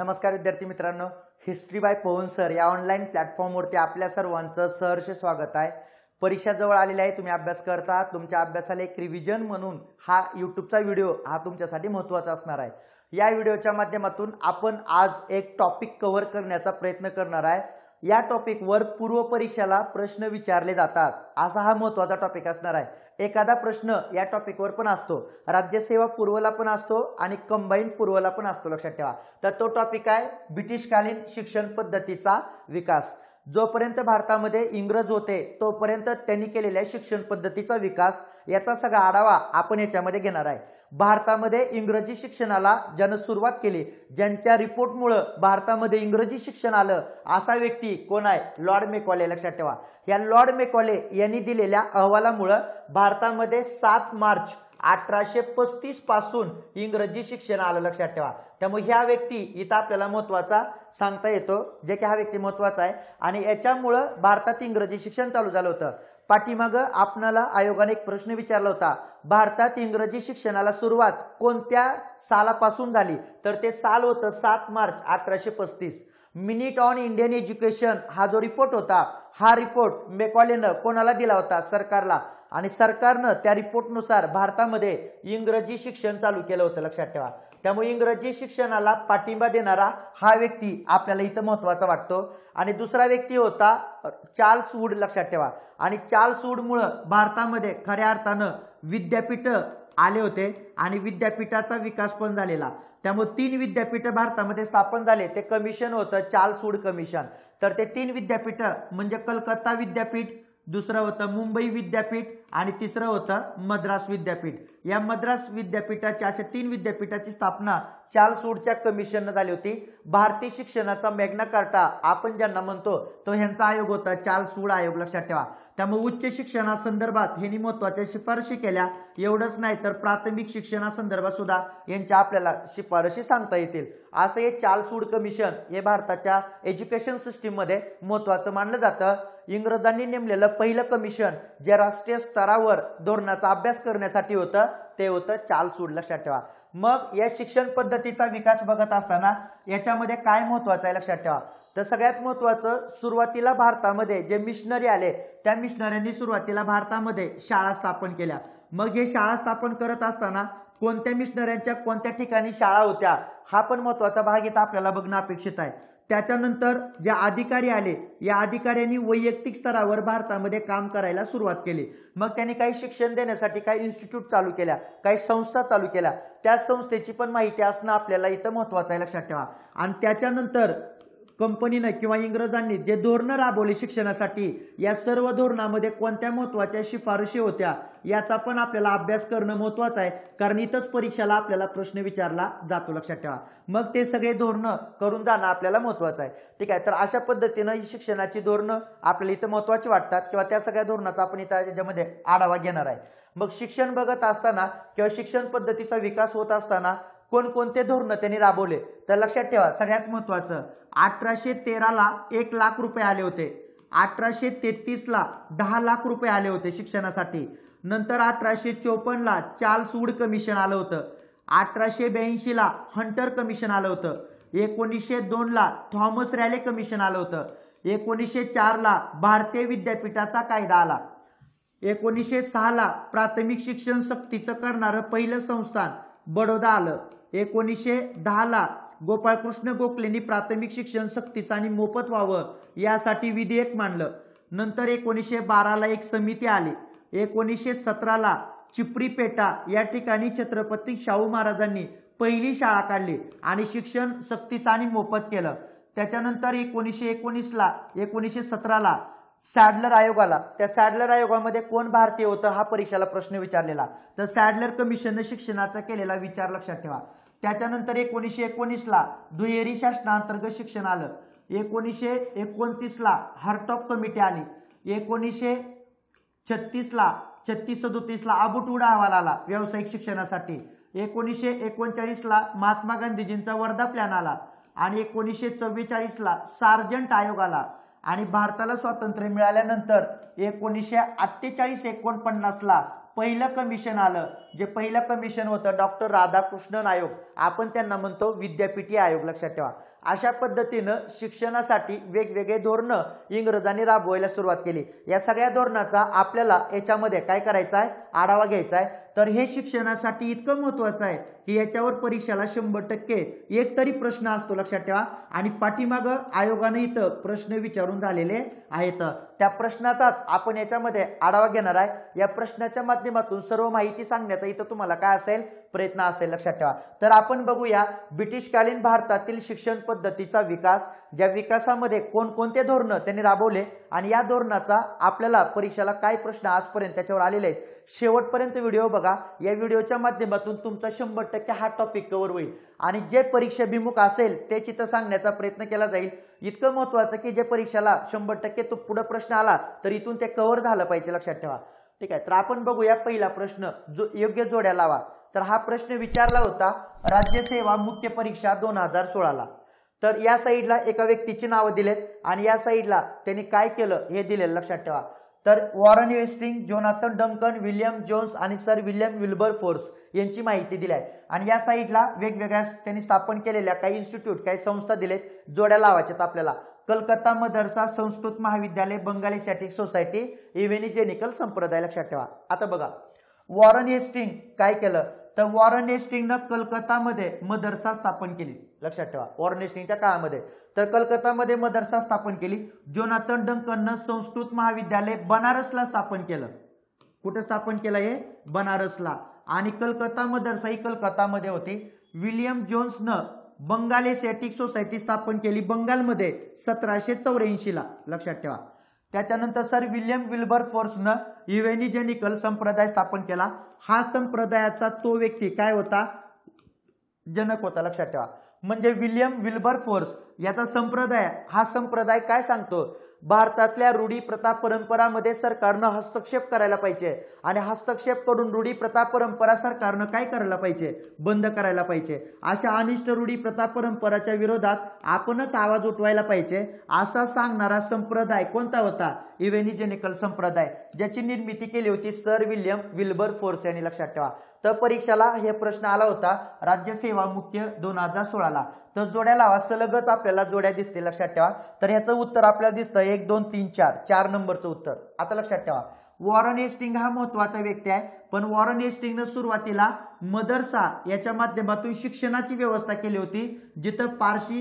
नमस्कार विद्यार्थी मित्रांनो हिस्ट्री बाय पवन सर या ऑनलाईन प्लॅटफॉर्मवरती आपल्या सर्वांचं सहर्ष स्वागत आहे परीक्षा जवळ आलेली आहे तुम्ही अभ्यास करता तुमच्या अभ्यासाला एक रिव्हिजन म्हणून हा यूट्यूबचा व्हिडिओ हा तुमच्यासाठी महत्त्वाचा असणार आहे या व्हिडिओच्या माध्यमातून आपण आज एक टॉपिक कव्हर करण्याचा प्रयत्न करणार आहे या टॉपिकवर पूर्व परीक्षेला प्रश्न विचारले जातात असा हा महत्त्वाचा टॉपिक असणार आहे एखादा प्रश्न या टॉपिकवर पण असतो राज्यसेवा पूर्वला पण असतो आणि कंबाईन पूर्वला पण असतो लक्षात ठेवा तर तो टॉपिक आहे ब्रिटिशकालीन शिक्षण पद्धतीचा विकास जोपर्यंत भारतामध्ये इंग्रज होते तोपर्यंत त्यांनी केलेल्या शिक्षण पद्धतीचा विकास याचा सगळा आढावा आपण याच्यामध्ये घेणार आहे भारतामध्ये इंग्रजी शिक्षणाला ज्यानं सुरुवात केली ज्यांच्या रिपोर्टमुळं भारतामध्ये इंग्रजी शिक्षण आलं असा व्यक्ती कोण आहे लॉर्ड मेकॉले लक्षात ठेवा या लॉर्ड मेकॉले यांनी दिलेल्या अहवालामुळं भारतामध्ये सात मार्च अठराशे पस्तीस पासून इंग्रजी शिक्षण आलं लक्षात ठेवा त्यामुळे ह्या व्यक्ती इथं आपल्याला महत्वाचा सांगता येतो जे की हा व्यक्ती महत्वाचा आहे आणि याच्यामुळं भारतात इंग्रजी शिक्षण चालू झालं होतं पाठीमाग आपणाला आयोगाने एक प्रश्न विचारला होता भारतात इंग्रजी शिक्षणाला सुरुवात कोणत्या सालापासून झाली तर ते साल होतं सात मार्च अठराशे पस्तीस मिनिट ऑन इंडियन एज्युकेशन हा जो रिपोर्ट होता हा रिपोर्ट मेकॉलेनं कोणाला दिला होता सरकारला आणि सरकारनं त्या रिपोर्टनुसार भारतामध्ये इंग्रजी शिक्षण चालू केलं होतं लक्षात ठेवा त्यामुळे इंग्रजी शिक्षणाला पाठिंबा देणारा हा व्यक्ती आपल्याला इथं महत्वाचा वाटतो आणि दुसरा व्यक्ती होता चार्ल्स वूड लक्षात ठेवा आणि चार्ल्स वूडमुळं भारतामध्ये खऱ्या अर्थानं विद्यापीठ आले होते आणि विद्यापीठाचा विकास पण झालेला त्यामुळे तीन विद्यापीठ भारतामध्ये स्थापन झाले ते कमिशन होतं चार्ल्स वूड कमिशन तर ते तीन विद्यापीठ म्हणजे कलकत्ता विद्यापीठ दुसरं होतं मुंबई विद्यापीठ आणि तिसरं होतं मद्रास विद्यापीठ या मद्रास विद्यापीठाच्या अशा तीन विद्यापीठाची स्थापना चार्ल्स वूडच्या कमिशननं झाली होती भारतीय शिक्षणाचा मेघना कार्टा आपण ज्यांना म्हणतो तो ह्यांचा आयोग होता चार्ल्स वूड आयोग लक्षात ठेवा त्यामुळे उच्च शिक्षणासंदर्भात ह्यांनी महत्वाच्या शिफारशी केल्या एवढंच नाही तर प्राथमिक शिक्षणासंदर्भात सुद्धा यांच्या आपल्याला शिफारशी सांगता येतील असं हे चार्ल्स कमिशन हे भारताच्या एज्युकेशन सिस्टीममध्ये महत्वाचं मानलं जातं इंग्रजांनी नेमलेलं पहिलं कमिशन जे राष्ट्रीय स्तरावर धोरणाचा अभ्यास करण्यासाठी होतं ते होतं चाल लक्षात ठेवा मग या शिक्षण पद्धतीचा विकास बघत असताना याच्यामध्ये काय महत्वाचं आहे लक्षात ठेवा तर सगळ्यात महत्वाचं सुरुवातीला भारतामध्ये जे मिशनरी आले त्या मिशनऱ्यांनी सुरुवातीला भारतामध्ये शाळा स्थापन केल्या मग हे शाळा स्थापन करत असताना कोणत्या मिशनऱ्यांच्या कोणत्या ठिकाणी शाळा होत्या हा पण महत्वाचा भाग इथं आपल्याला बघणं अपेक्षित आहे त्याच्यानंतर जे अधिकारी आले या अधिकाऱ्यांनी वैयक्तिक स्तरावर भारतामध्ये काम करायला सुरुवात केली मग त्यांनी काही शिक्षण देण्यासाठी काही इन्स्टिट्यूट चालू केल्या काही संस्था चालू केल्या त्या संस्थेची पण माहिती असणं आपल्याला इथं महत्वाचं आहे लक्षात ठेवा आणि त्याच्यानंतर कंपनीनं किंवा इंग्रजांनी जे धोरणं राबवली शिक्षणासाठी या सर्व धोरणामध्ये कोणत्या महत्वाच्या शिफारशी होत्या याचा पण आपल्याला अभ्यास करणं महत्वाचं आहे कारण इथंच परीक्षेला आपल्याला प्रश्न विचारला जातो लक्षात ठेवा मग ते सगळे धोरणं करून जाणं आपल्याला महत्वाचं आहे ठीक आहे तर अशा पद्धतीनं ही शिक्षणाची धोरणं आपल्याला इथं महत्वाची वाटतात किंवा त्या सगळ्या धोरणाचा आपण इथं याच्यामध्ये आढावा घेणार आहे मग शिक्षण बघत असताना किंवा शिक्षण पद्धतीचा विकास होत असताना कोणकोणते धोरणं त्यांनी राबवले तर लक्षात ठेवा सगळ्यात महत्त्वाचं अठराशे तेराला एक लाख रुपये आले होते अठराशे तेहतीसला दहा लाख रुपये आले होते शिक्षणासाठी नंतर अठराशे चोपन्नला चार्ल्स वूड कमिशन आलं होतं अठराशे ब्याऐंशीला हंटर कमिशन आलं होतं एकोणीसशे दोनला थॉमस रॅले कमिशन आलं होतं एकोणीसशे चारला भारतीय विद्यापीठाचा कायदा आला एकोणीसशे सहाला प्राथमिक शिक्षण सक्तीचं करणारं पहिलं संस्थान बडोदा आलं एकोणीसशे दहाला गोपाळकृष्ण गोखलेंनी प्राथमिक शिक्षण सक्तीचं आणि मोफत व्हावं यासाठी विधेयक मांडलं नंतर एकोणीसशे बाराला एक समिती आली एकोणीसशे सतराला पेटा या ठिकाणी छत्रपती शाहू महाराजांनी पहिली शाळा काढली आणि शिक्षण सक्तीचं आणि मोफत केलं त्याच्यानंतर एकोणीसशे एकोणीसला एकोणीसशे सतराला सॅडलर आयोगाला त्या सॅडलर आयोगामध्ये कोण भारतीय होतं हा परीक्षेला प्रश्न विचारलेला तर सॅडलर कमिशननं शिक्षणाचा केलेला विचार लक्षात ठेवा त्याच्यानंतर एकोणीसशे एकोणीसला दुहेरी शासनाअंतर्गत शिक्षण आलं एकोणीसशे एकोणतीसला हार्टॉप कमिटी आली एकोणीसशे छत्तीसला छत्तीस सदोतीसला आबुटुडा अहवाल आला व्यावसायिक शिक्षणासाठी एकोणीसशे एकोणचाळीसला महात्मा गांधीजींचा वर्धा प्लॅन आला आणि एकोणीसशे चव्वेचाळीसला सार्जंट आयोग आला आणि भारताला स्वातंत्र्य मिळाल्यानंतर एकोणीसशे अठ्ठेचाळीस एकोणपन्नासला पहिलं कमिशन आलं जे पहिलं कमिशन होतं डॉक्टर राधाकृष्णन आयोग आपण त्यांना म्हणतो विद्यापीठी आयोग लक्षात ठेवा अशा पद्धतीनं शिक्षणासाठी वेगवेगळे धोरणं इंग्रजांनी राबवायला सुरुवात केली या सगळ्या धोरणाचा आपल्याला याच्यामध्ये काय करायचा आहे आढावा घ्यायचा आहे तर हे शिक्षणासाठी इतकं महत्वाचं आहे की याच्यावर परीक्षेला शंभर टक्के एक तरी प्रश्न असतो लक्षात ठेवा आणि पाठीमाग आयोगाने इथं प्रश्न विचारून झालेले आहेत त्या प्रश्नाचाच आपण याच्यामध्ये आढावा घेणार आहे या प्रश्नाच्या माध्यमातून सर्व माहिती सांगण्यात करण्याचा इथं तुम्हाला काय असेल प्रयत्न असेल लक्षात ठेवा तर आपण बघूया ब्रिटिशकालीन भारतातील शिक्षण पद्धतीचा विकास ज्या विकासामध्ये कोणकोणते धोरण त्यांनी राबवले आणि या धोरणाचा आपल्याला परीक्षेला काय प्रश्न आजपर्यंत त्याच्यावर आलेले आहेत शेवटपर्यंत व्हिडिओ बघा या व्हिडिओच्या माध्यमातून तुमचा शंभर टक्के हा टॉपिक कव्हर होईल आणि जे परीक्षाभिमुख असेल ते चित्र सांगण्याचा प्रयत्न केला जाईल इतकं महत्वाचं की जे परीक्षेला शंभर टक्के तो पुढे प्रश्न आला तर इथून ते कव्हर झालं पाहिजे लक्षात ठेवा ठीक आहे तर आपण बघूया पहिला प्रश्न जो योग्य जोड्या लावा तर हा प्रश्न विचारला होता राज्यसेवा मुख्य परीक्षा दोन हजार सोळाला तर या साईडला एका व्यक्तीची नावं दिलेत आणि या साईडला त्यांनी काय केलं हे दिलेलं लक्षात ठेवा तर Warren Hastings Jonathan Duncan William Jones आणि सर विल्यम विल्बर फोर्स यांची माहिती दिली आहे आणि या साईडला वेगवेगळ्या त्यांनी स्थापन केलेल्या काही इन्स्टिट्यूट काही संस्था दिलेत जोड्या लावायच्यात आपल्याला कलकत्ता मदरसा संस्कृत महाविद्यालय बंगाली सॅटिक सोसायटी जेनिकल संप्रदाय लक्षात ठेवा आता बघा वॉरन हेस्टिंग काय केलं तर वॉरन हेस्टिंगनं कलकत्तामध्ये मदरसा स्थापन केली लक्षात ठेवा वॉरन हेस्टिंगच्या काळामध्ये तर कलकत्तामध्ये मदरसा स्थापन केली जोनाथन डंकननं संस्कृत महाविद्यालय बनारसला स्थापन केलं कुठं स्थापन केलं हे बनारसला आणि कलकत्ता मदरसा ही कलकत्तामध्ये होती विलियम जोन्सनं बंगाल एसियाटिक सोसायटी स्थापन केली बंगालमध्ये सतराशे चौऱ्याऐंशीला लक्षात ठेवा त्याच्यानंतर सर विल्यम विल्बर फोर्सनं इवेनिजेनिकल संप्रदाय स्थापन केला हा संप्रदायाचा तो व्यक्ती काय होता जनक होता लक्षात ठेवा म्हणजे विल्यम विल्बर फोर्स याचा संप्रदाय हा संप्रदाय काय सांगतो भारतातल्या रूढी प्रथा परंपरामध्ये सरकारनं हस्तक्षेप करायला पाहिजे आणि हस्तक्षेप करून रूढी प्रथा परंपरा सरकारनं काय करायला पाहिजे बंद करायला पाहिजे अशा अनिष्ट रूढी प्रथा परंपराच्या विरोधात आपणच आवाज उठवायला पाहिजे असा सांगणारा संप्रदाय कोणता होता इव्हेनिजेनिकल संप्रदाय ज्याची निर्मिती केली होती सर विल्यम विल्बर फोर्स यांनी लक्षात ठेवा तर परीक्षाला हे प्रश्न आला होता राज्यसेवा मुख्य दोन हजार सोळाला तर जोड्या लावा सलगच आपल्याला जोड्या दिसतील लक्षात ठेवा तर ह्याचं उत्तर आपल्याला दिसतं एक दोन तीन चार चार नंबरचं उत्तर आता लक्षात ठेवा वॉरन एस्टिंग हा महत्वाचा व्यक्ती आहे पण वॉरन न सुरुवातीला मदरसा याच्या माध्यमातून शिक्षणाची व्यवस्था केली होती जिथं पारशी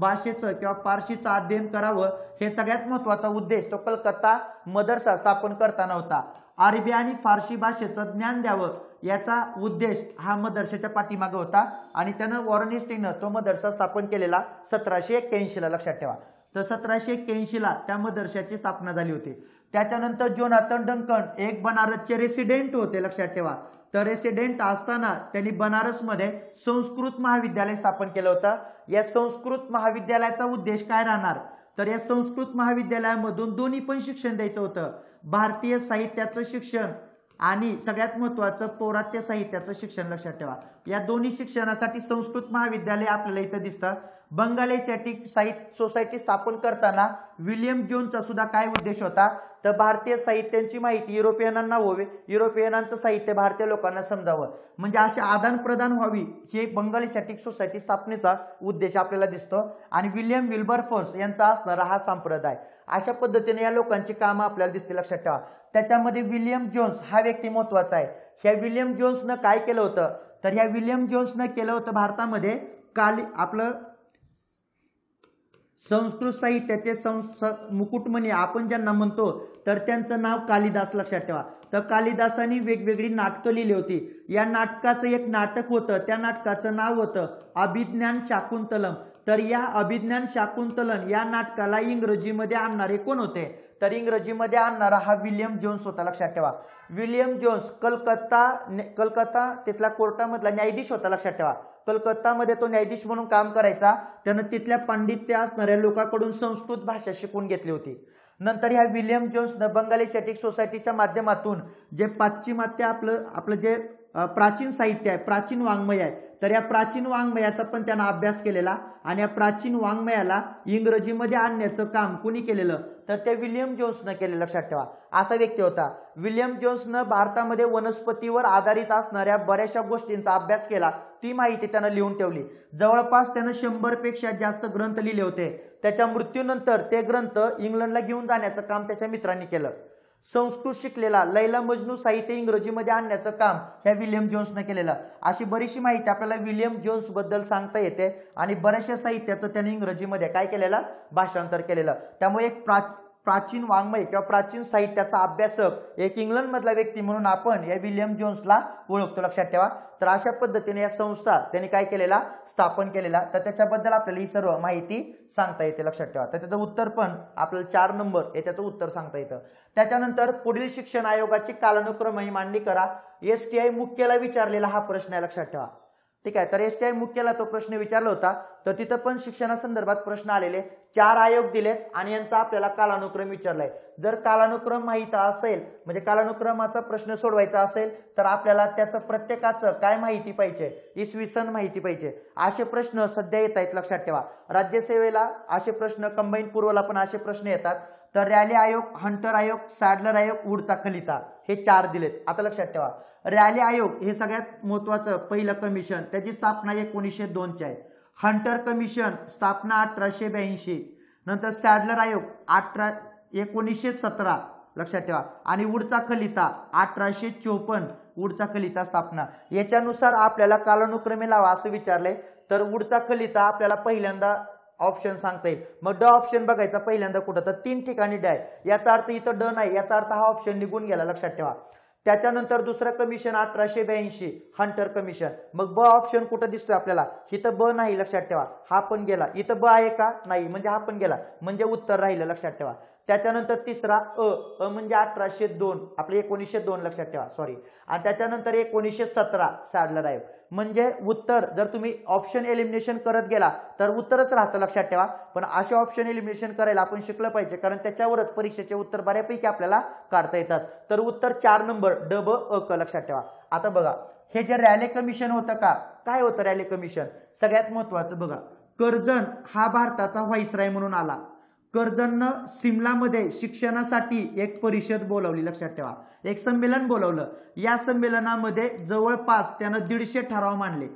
भाषेचं किंवा पारशीचं अध्ययन करावं हे सगळ्यात महत्वाचा उद्देश तो कलकत्ता मदरसा स्थापन करताना होता अरबी आणि फारशी भाषेचं ज्ञान द्यावं याचा उद्देश हा मदरशाच्या पाठीमागे होता आणि त्यानं वॉरन हेस्टिंगनं तो मदरसा स्थापन केलेला सतराशे ला लक्षात ठेवा तर सतराशे ला त्या मदरशाची स्थापना झाली होती त्याच्यानंतर जोनाथन डंकन एक बनारसचे रेसिडेंट होते लक्षात ठेवा तर रेसिडेंट असताना त्यांनी बनारसमध्ये संस्कृत महाविद्यालय स्थापन केलं होतं या संस्कृत महाविद्यालयाचा उद्देश काय राहणार तर या संस्कृत महाविद्यालयामधून दोन्ही पण शिक्षण द्यायचं होतं भारतीय साहित्याचं शिक्षण आणि सगळ्यात महत्त्वाचं पौरात्य साहित्याचं शिक्षण लक्षात ठेवा या दोन्ही शिक्षणासाठी संस्कृत महाविद्यालय आपल्याला इथं दिसतं बंगालेशियाटिक साहित्य सोसायटी स्थापन करताना विलियम जोनचा सुद्धा काय उद्देश होता तर भारतीय साहित्यांची माहिती युरोपियनांना व्हावी युरोपियनांचं साहित्य भारतीय लोकांना समजावं म्हणजे असे आदान प्रदान व्हावी हे बंगालेशियाटिक सोसायटी स्थापनेचा उद्देश आपल्याला दिसतो आणि विलियम विल्बर फोर्स यांचा असणारा हा संप्रदाय अशा पद्धतीने या लोकांची कामं आपल्याला दिसते लक्षात ठेवा त्याच्यामध्ये विलियम जोन्स हा व्यक्ती महत्वाचा आहे ह्या विल्यम जोन्सनं काय केलं होतं तर ह्या विल्यम जोन्सनं केलं होतं भारतामध्ये काली आपलं संस्कृत साहित्याचे संस मुकुटमणी आपण ज्यांना म्हणतो तर त्यांचं नाव कालिदास लक्षात ठेवा तर कालिदासांनी वेगवेगळी नाटकं लिहिली होती या नाटकाचं एक नाटक होतं त्या नाटकाचं नाव होतं अभिज्ञान शाकुंतलम तर या अभिज्ञान शाकुंतलम या नाटकाला इंग्रजीमध्ये आणणारे कोण होते तर इंग्रजीमध्ये आणणारा हा विलियम जोन्स होता लक्षात ठेवा विलियम जोन्स कलकत्ता कलकत्ता तिथला कोर्टामधला न्यायाधीश होता लक्षात ठेवा कलकत्तामध्ये तो न्यायाधीश म्हणून काम करायचा त्यानं तिथल्या पांडित्य असणाऱ्या लोकांकडून संस्कृत भाषा शिकून घेतली होती नंतर ह्या विलियम जोन्सनं बंगाली सेटिक सोसायटीच्या माध्यमातून जे पाश्चिमात्य आपलं आपलं जे प्राचीन साहित्य आहे प्राचीन वाङ्मय आहे तर या प्राचीन वाङ्मयाचा पण त्यांना अभ्यास केलेला आणि या प्राचीन वाङ्मयाला इंग्रजीमध्ये आणण्याचं काम कुणी केलेलं तर ते विल्यम जोन्सनं केलेलं लक्षात ठेवा असा व्यक्ती होता विल्यम जोन्सनं भारतामध्ये वनस्पतीवर आधारित असणाऱ्या बऱ्याचशा गोष्टींचा अभ्यास केला ती माहिती त्यानं लिहून ठेवली जवळपास त्यानं शंभरपेक्षा जास्त ग्रंथ लिहिले होते त्याच्या मृत्यूनंतर ते ग्रंथ इंग्लंडला घेऊन जाण्याचं काम त्याच्या मित्रांनी केलं संस्कृत शिकलेला लैला मजनू साहित्य इंग्रजीमध्ये आणण्याचं काम ह्या विलियम जोन्सनं केलेलं अशी बरीचशी माहिती आपल्याला विलियम जोन्स बद्दल सांगता येते आणि बऱ्याचशा साहित्याचं त्याने इंग्रजीमध्ये काय केलेलं भाषांतर केलेलं त्यामुळे एक प्रा प्राचीन वाङ्मय किंवा प्राचीन साहित्याचा अभ्यासक एक इंग्लंडमधला व्यक्ती म्हणून आपण या विल्यम जोन्सला ओळखतो लक्षात ठेवा तर अशा पद्धतीने या संस्था त्यांनी काय केलेला स्थापन केलेला तर त्याच्याबद्दल आपल्याला ही सर्व माहिती सांगता येते लक्षात ठेवा तर त्याचं उत्तर पण आपल्याला चार नंबर हे त्याचं उत्तर सांगता येतं त्याच्यानंतर पुढील शिक्षण आयोगाची कालानुक्रमही मांडणी करा एस टी आय विचारलेला हा प्रश्न आहे लक्षात ठेवा ठीक आहे तर एस टी आय मुख्याला तो प्रश्न विचारला होता तर तिथं पण शिक्षणासंदर्भात प्रश्न आलेले चार आयोग दिलेत आणि यांचा आपल्याला कालानुक्रम विचारलाय जर कालानुक्रम माहित असेल म्हणजे कालानुक्रमाचा प्रश्न सोडवायचा असेल तर आपल्याला त्याचं प्रत्येकाचं काय माहिती पाहिजे इसवी सन माहिती पाहिजे असे प्रश्न सध्या येत आहेत लक्षात ठेवा राज्यसेवेला असे प्रश्न कंबाईन पूर्वला पण असे प्रश्न येतात तर रॅली आयोग हंटर आयोग सॅडलर आयोग उडचा खलिता हे चार दिलेत आता लक्षात ठेवा रॅली आयोग हे सगळ्यात महत्वाचं पहिलं कमिशन त्याची स्थापना एकोणीसशे दोनची आहे हंटर कमिशन स्थापना अठराशे ब्याऐंशी नंतर सॅडलर आयोग अठरा एकोणीसशे सतरा लक्षात ठेवा आणि उडचा खलिता अठराशे चोपन्न उडचा खलिता स्थापना याच्यानुसार आपल्याला कालानुक्रमे लावा असं विचारलंय तर उडचा खलिता आपल्याला पहिल्यांदा ऑप्शन सांगता येईल मग ड ऑप्शन बघायचा पहिल्यांदा कुठं तर तीन ठिकाणी ड आहे याचा अर्थ इथं ड नाही याचा अर्थ हा ऑप्शन निघून गेला लक्षात ठेवा त्याच्यानंतर दुसरं कमिशन अठराशे ब्याऐंशी हंटर कमिशन मग ब ऑप्शन कुठं दिसतोय आपल्याला इथं ब नाही लक्षात ठेवा हा पण गेला इथं ब आहे का नाही म्हणजे हा पण गेला म्हणजे उत्तर राहिलं लक्षात ठेवा त्याच्यानंतर तिसरा अ अ म्हणजे अठराशे दोन आपले एकोणीसशे दोन लक्षात ठेवा सॉरी आणि त्याच्यानंतर एकोणीसशे सतरा सॅडलर आहे म्हणजे उत्तर जर तुम्ही ऑप्शन एलिमिनेशन करत गेला तर उत्तरच राहतं लक्षात ठेवा पण असे ऑप्शन एलिमिनेशन करायला आपण शिकलं पाहिजे कारण त्याच्यावरच परीक्षेचे उत्तर बऱ्यापैकी आपल्याला काढता येतात तर उत्तर चार नंबर ड ब अ क लक्षात ठेवा आता बघा हे जे रॅले कमिशन होतं का काय होतं रॅले कमिशन सगळ्यात महत्वाचं बघा कर्जन हा भारताचा व्हाईसराय म्हणून आला सिमला सिमलामध्ये शिक्षणासाठी एक परिषद बोलावली लक्षात ठेवा एक संमेलन बोलावलं या संमेलनामध्ये जवळपास त्यानं दीडशे ठराव मांडले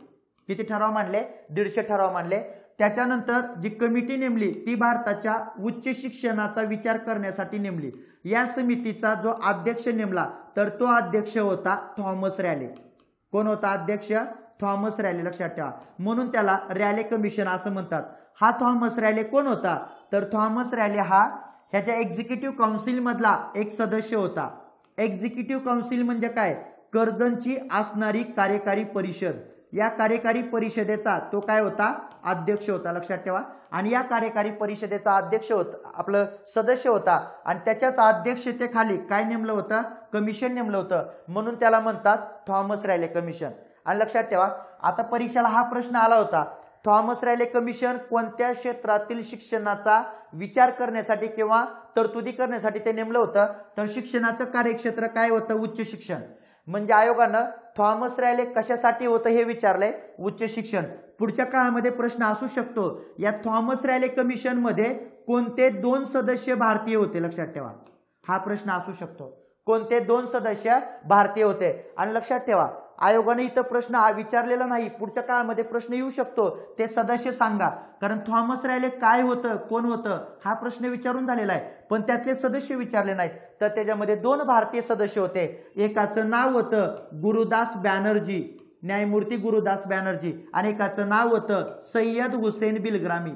किती ठराव मांडले दीडशे ठराव मांडले त्याच्यानंतर जी कमिटी नेमली ती भारताच्या उच्च शिक्षणाचा विचार करण्यासाठी नेमली या समितीचा जो अध्यक्ष नेमला तर तो अध्यक्ष होता थॉमस रॅले कोण होता अध्यक्ष थॉमस रॅले लक्षात ठेवा म्हणून त्याला रॅले कमिशन असं म्हणतात हा थॉमस रॅले कोण होता तर थॉमस रॅले हा ह्याच्या एक्झिक्युटिव्ह काउन्सिलमधला एक सदस्य होता एक्झिक्युटिव्ह काउन्सिल म्हणजे काय कर्जनची असणारी कार्यकारी परिषद या कार्यकारी परिषदेचा तो काय होता अध्यक्ष होता लक्षात ठेवा आणि या कार्यकारी परिषदेचा अध्यक्ष होत आपलं सदस्य होता आणि त्याच्याच अध्यक्षतेखाली काय नेमलं होतं कमिशन नेमलं होतं म्हणून त्याला म्हणतात थॉमस रॅले कमिशन आणि लक्षात ठेवा आता परीक्षेला हा प्रश्न आला होता थॉमस रॅले कमिशन कोणत्या क्षेत्रातील शिक्षणाचा विचार करण्यासाठी किंवा तरतुदी करण्यासाठी ते नेमलं होतं तर शिक्षणाचं कार्यक्षेत्र काय होतं उच्च शिक्षण म्हणजे आयोगानं थॉमस रॅले कशासाठी होतं हे विचारलंय उच्च शिक्षण पुढच्या काळामध्ये प्रश्न असू शकतो या थॉमस रॅले मध्ये कोणते दोन सदस्य भारतीय होते लक्षात ठेवा हा प्रश्न असू शकतो कोणते दोन सदस्य भारतीय होते आणि लक्षात ठेवा आयोगाने इथं प्रश्न विचारलेला नाही पुढच्या काळामध्ये प्रश्न येऊ शकतो ते सदस्य सांगा कारण थॉमस रायले काय होतं कोण होतं हा प्रश्न विचारून झालेला आहे पण त्यातले सदस्य विचारले नाहीत तर त्याच्यामध्ये दोन भारतीय सदस्य होते एकाचं नाव होतं गुरुदास बॅनर्जी न्यायमूर्ती गुरुदास बॅनर्जी आणि एकाचं नाव होतं सय्यद हुसेन बिलग्रामी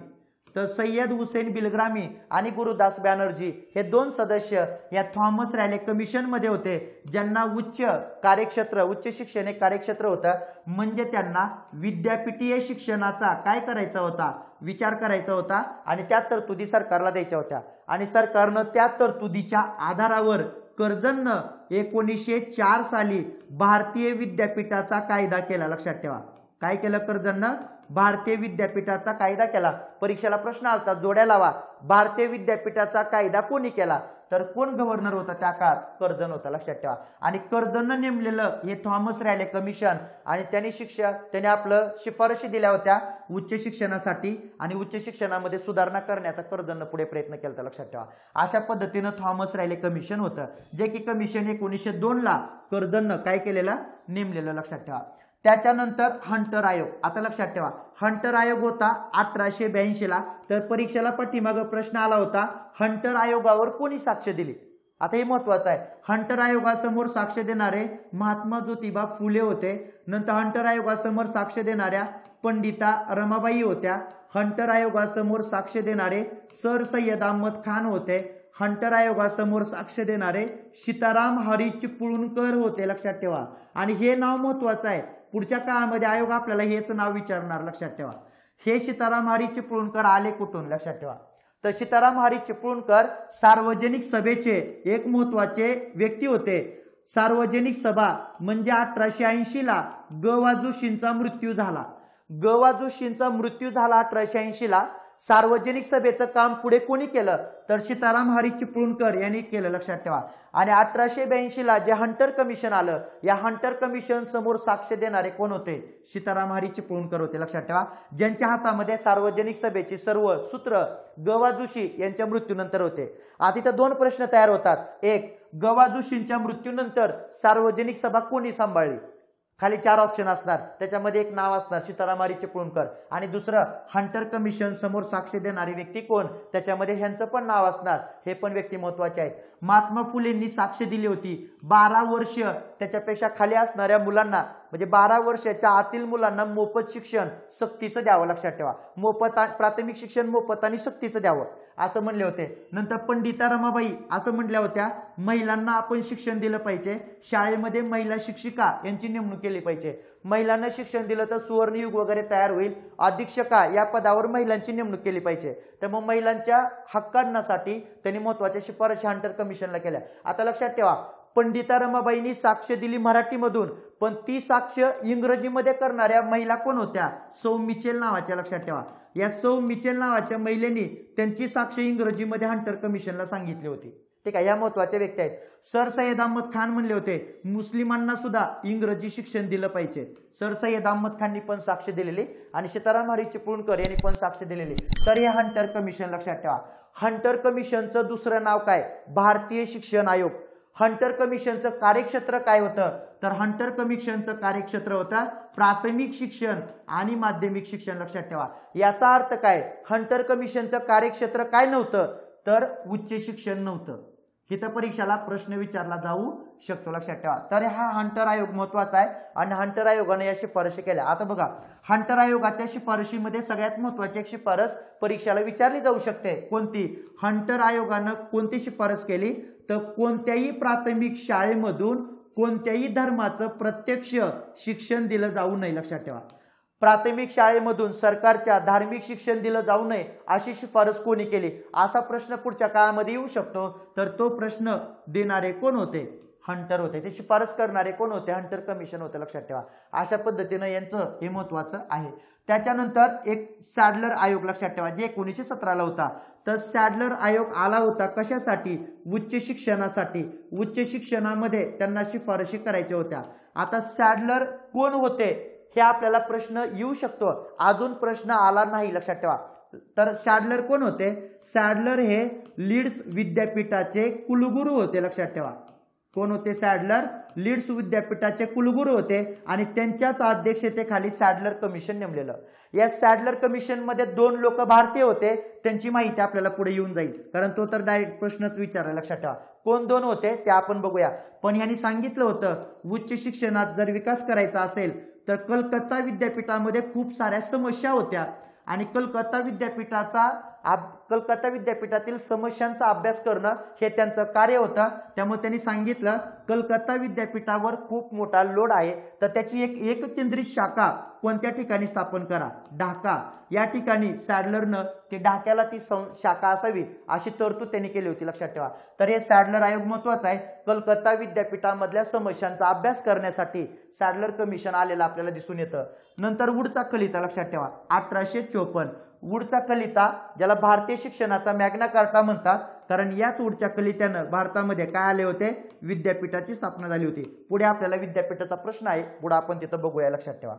तर सय्यद हुसेन बिलग्रामी आणि गुरुदास बॅनर्जी हे दोन सदस्य या थॉमस रॅले कमिशनमध्ये होते ज्यांना उच्च कार्यक्षेत्र उच्च शिक्षण एक कार्यक्षेत्र होतं म्हणजे त्यांना विद्यापीठीय शिक्षणाचा काय करायचा होता विचार करायचा होता आणि त्या तरतुदी सरकारला द्यायच्या होत्या आणि सरकारनं त्या तरतुदीच्या आधारावर कर्जननं एकोणीसशे चार साली भारतीय विद्यापीठाचा कायदा केला लक्षात ठेवा काय केलं कर्जननं भारतीय विद्यापीठाचा कायदा केला परीक्षेला प्रश्न आलता जोड्या लावा भारतीय विद्यापीठाचा कायदा कोणी केला तर कोण गव्हर्नर होता त्या काळात कर्जन होता लक्षात ठेवा आणि कर्जन नेमलेलं हे थॉमस रॅले कमिशन आणि त्यांनी शिक्षण त्याने आपलं शिफारशी दिल्या होत्या उच्च शिक्षणासाठी आणि उच्च शिक्षणामध्ये सुधारणा करण्याचा कर्जन पुढे प्रयत्न केला लक्षात ठेवा अशा पद्धतीनं थॉमस रॅले कमिशन होतं जे की कमिशन एकोणीसशे दोन ला कर्जन काय केलेलं नेमलेलं लक्षात ठेवा त्याच्यानंतर हंटर आयोग आता लक्षात ठेवा हंटर आयोग होता अठराशे ब्याऐंशीला तर परीक्षेला पाठीमागं प्रश्न आला होता हंटर आयोगावर कोणी साक्ष दिली आता हे महत्वाचं आहे हंटर आयोगासमोर साक्ष देणारे महात्मा ज्योतिबा फुले होते नंतर हंटर आयोगासमोर साक्ष देणाऱ्या पंडिता रमाबाई होत्या हंटर आयोगासमोर साक्ष देणारे सर सय्यद अहमद खान होते हंटर आयोगासमोर साक्ष देणारे सीताराम हरी होते लक्षात ठेवा आणि हे नाव महत्वाचं आहे पुढच्या काळामध्ये आयोग आपल्याला हेच नाव विचारणार लक्षात ठेवा हे सीताराम हरी चिपळूणकर आले कुठून लक्षात ठेवा तर सीताराम हरी चिपळूणकर सार्वजनिक सभेचे एक महत्वाचे व्यक्ती होते सार्वजनिक सभा म्हणजे अठराशे ऐंशीला गवा जोशींचा मृत्यू झाला गवा जोशींचा मृत्यू झाला अठराशे ऐंशीला सार्वजनिक सभेचं काम पुढे कोणी केलं तर सीताराम हरी चिपळूणकर यांनी केलं लक्षात ठेवा आणि अठराशे ला जे हंटर कमिशन आलं या हंटर कमिशन समोर साक्ष देणारे कोण होते सीताराम हरी चिपळूणकर होते लक्षात ठेवा ज्यांच्या हातामध्ये सार्वजनिक सभेचे सर्व सूत्र गवा जोशी यांच्या मृत्यूनंतर होते आता इथं दोन प्रश्न तयार होतात एक गवा जोशींच्या मृत्यूनंतर सार्वजनिक सभा कोणी सांभाळली खाली चार ऑप्शन असणार त्याच्यामध्ये एक नाव असणार सीतारामारी चिपळूणकर आणि दुसरं हंटर कमिशन समोर साक्ष देणारी व्यक्ती कोण त्याच्यामध्ये ह्यांचं पण नाव असणार हे पण व्यक्ती महत्वाचे आहेत महात्मा फुलेंनी साक्ष दिली होती बारा वर्ष त्याच्यापेक्षा खाली असणाऱ्या मुलांना म्हणजे बारा वर्षाच्या आतील मुलांना मोफत शिक्षण सक्तीचं द्यावं लक्षात ठेवा मोफत प्राथमिक शिक्षण मोफत आणि सक्तीचं द्यावं असं म्हणले होते नंतर पंडिता रमाबाई असं म्हटल्या होत्या महिलांना आपण शिक्षण दिलं पाहिजे शाळेमध्ये महिला शिक्षिका यांची नेमणूक केली पाहिजे महिलांना शिक्षण दिलं तर सुवर्णयुग वगैरे तयार होईल अधीक्षका या पदावर महिलांची नेमणूक केली पाहिजे तर मग महिलांच्या हक्कांसाठी त्यांनी महत्वाच्या शिफारशी हंटर कमिशनला केल्या आता लक्षात ठेवा पंडिता रमाबाईंनी साक्ष दिली मराठीमधून पण ती साक्ष इंग्रजीमध्ये करणाऱ्या महिला कोण होत्या सौ मिचेल नावाच्या लक्षात ठेवा या सौ मिचेल नावाच्या महिलेनी त्यांची साक्ष इंग्रजीमध्ये हंटर कमिशनला सांगितली होती ठीक आहे या महत्वाच्या व्यक्ती आहेत सर सय्यद अहमद खान म्हणले होते मुस्लिमांना सुद्धा इंग्रजी शिक्षण दिलं पाहिजे सर सय्यद अहमद खाननी पण साक्ष दिलेली आणि सीताराम हरी चिपळूणकर यांनी पण साक्ष दिलेली तर हे हंटर कमिशन लक्षात ठेवा हंटर कमिशनचं दुसरं नाव काय भारतीय शिक्षण आयोग हंटर कमिशनचं कार्यक्षेत्र काय होतं तर हंटर कमिशनचं कार्यक्षेत्र होतं प्राथमिक शिक्षण आणि माध्यमिक शिक्षण लक्षात ठेवा याचा अर्थ काय हंटर कमिशनचं कार्यक्षेत्र काय नव्हतं तर उच्च शिक्षण नव्हतं हिथं परीक्षाला प्रश्न विचारला जाऊ शकतो लक्षात ठेवा तर हा हंटर आयोग महत्वाचा आहे आणि हंटर आयोगाने या शिफारशी केल्या आता बघा हंटर आयोगाच्या शिफारशीमध्ये सगळ्यात महत्वाची एक शिफारस परीक्षेला विचारली जाऊ शकते कोणती हंटर आयोगानं कोणती शिफारस केली तर कोणत्याही प्राथमिक शाळेमधून कोणत्याही धर्माचं प्रत्यक्ष शिक्षण दिलं जाऊ नये लक्षात ठेवा प्राथमिक शाळेमधून सरकारच्या धार्मिक शिक्षण दिलं जाऊ नये अशी शिफारस कोणी केली असा प्रश्न पुढच्या काळामध्ये येऊ शकतो तर तो प्रश्न देणारे कोण होते हंटर होते ते शिफारस करणारे कोण होते हंटर कमिशन होते लक्षात ठेवा अशा पद्धतीनं यांचं हे महत्वाचं आहे त्याच्यानंतर एक सॅडलर आयोग लक्षात ठेवा जे एकोणीसशे सतराला होता तर सॅडलर आयोग आला होता कशासाठी उच्च शिक्षणासाठी उच्च शिक्षणामध्ये त्यांना शिफारशी करायच्या होत्या आता सॅडलर कोण होते हे आपल्याला प्रश्न येऊ शकतो अजून प्रश्न आला नाही लक्षात ठेवा तर सॅडलर कोण होते सॅडलर हे लीड्स विद्यापीठाचे कुलगुरू होते लक्षात ठेवा कोण होते सॅडलर लीड्स विद्यापीठाचे कुलगुरू होते आणि त्यांच्याच अध्यक्षतेखाली सॅडलर कमिशन नेमलेलं या सॅडलर कमिशनमध्ये दोन लोक भारतीय होते त्यांची माहिती आपल्याला पुढे येऊन जाईल कारण तो तर डायरेक्ट प्रश्नच विचारला लक्षात ठेवा कोण दोन होते ते आपण बघूया पण यांनी सांगितलं होतं उच्च शिक्षणात जर विकास करायचा असेल तर कलकत्ता विद्यापीठामध्ये खूप साऱ्या समस्या होत्या आणि कलकत्ता विद्यापीठाचा कलकत्ता विद्यापीठातील समस्यांचा अभ्यास करणं हे त्यांचं कार्य होतं त्यामुळे त्यांनी सांगितलं कलकत्ता विद्यापीठावर खूप मोठा लोड आहे तर त्याची एक एककेंद्रित शाखा कोणत्या ठिकाणी स्थापन करा ढाका या ठिकाणी सॅडलरनं ते ढाक्याला ती शाखा असावी अशी तरतूद त्यांनी केली होती लक्षात ठेवा तर हे सॅडलर आयोग महत्वाचा आहे कलकत्ता विद्यापीठामधल्या समस्यांचा अभ्यास करण्यासाठी सॅडलर कमिशन आलेलं आपल्याला दिसून येतं नंतर वुडचा कलिता लक्षात ठेवा अठराशे चोपन्न उडचा कलिता ज्याला भारतीय शिक्षणाचा मॅग्ना कार्टा म्हणतात कारण याच उडच्या कलित्यानं भारतामध्ये काय आले होते विद्यापीठाची स्थापना झाली होती पुढे आपल्याला विद्यापीठाचा प्रश्न आहे पुढे आपण तिथं बघूया लक्षात ठेवा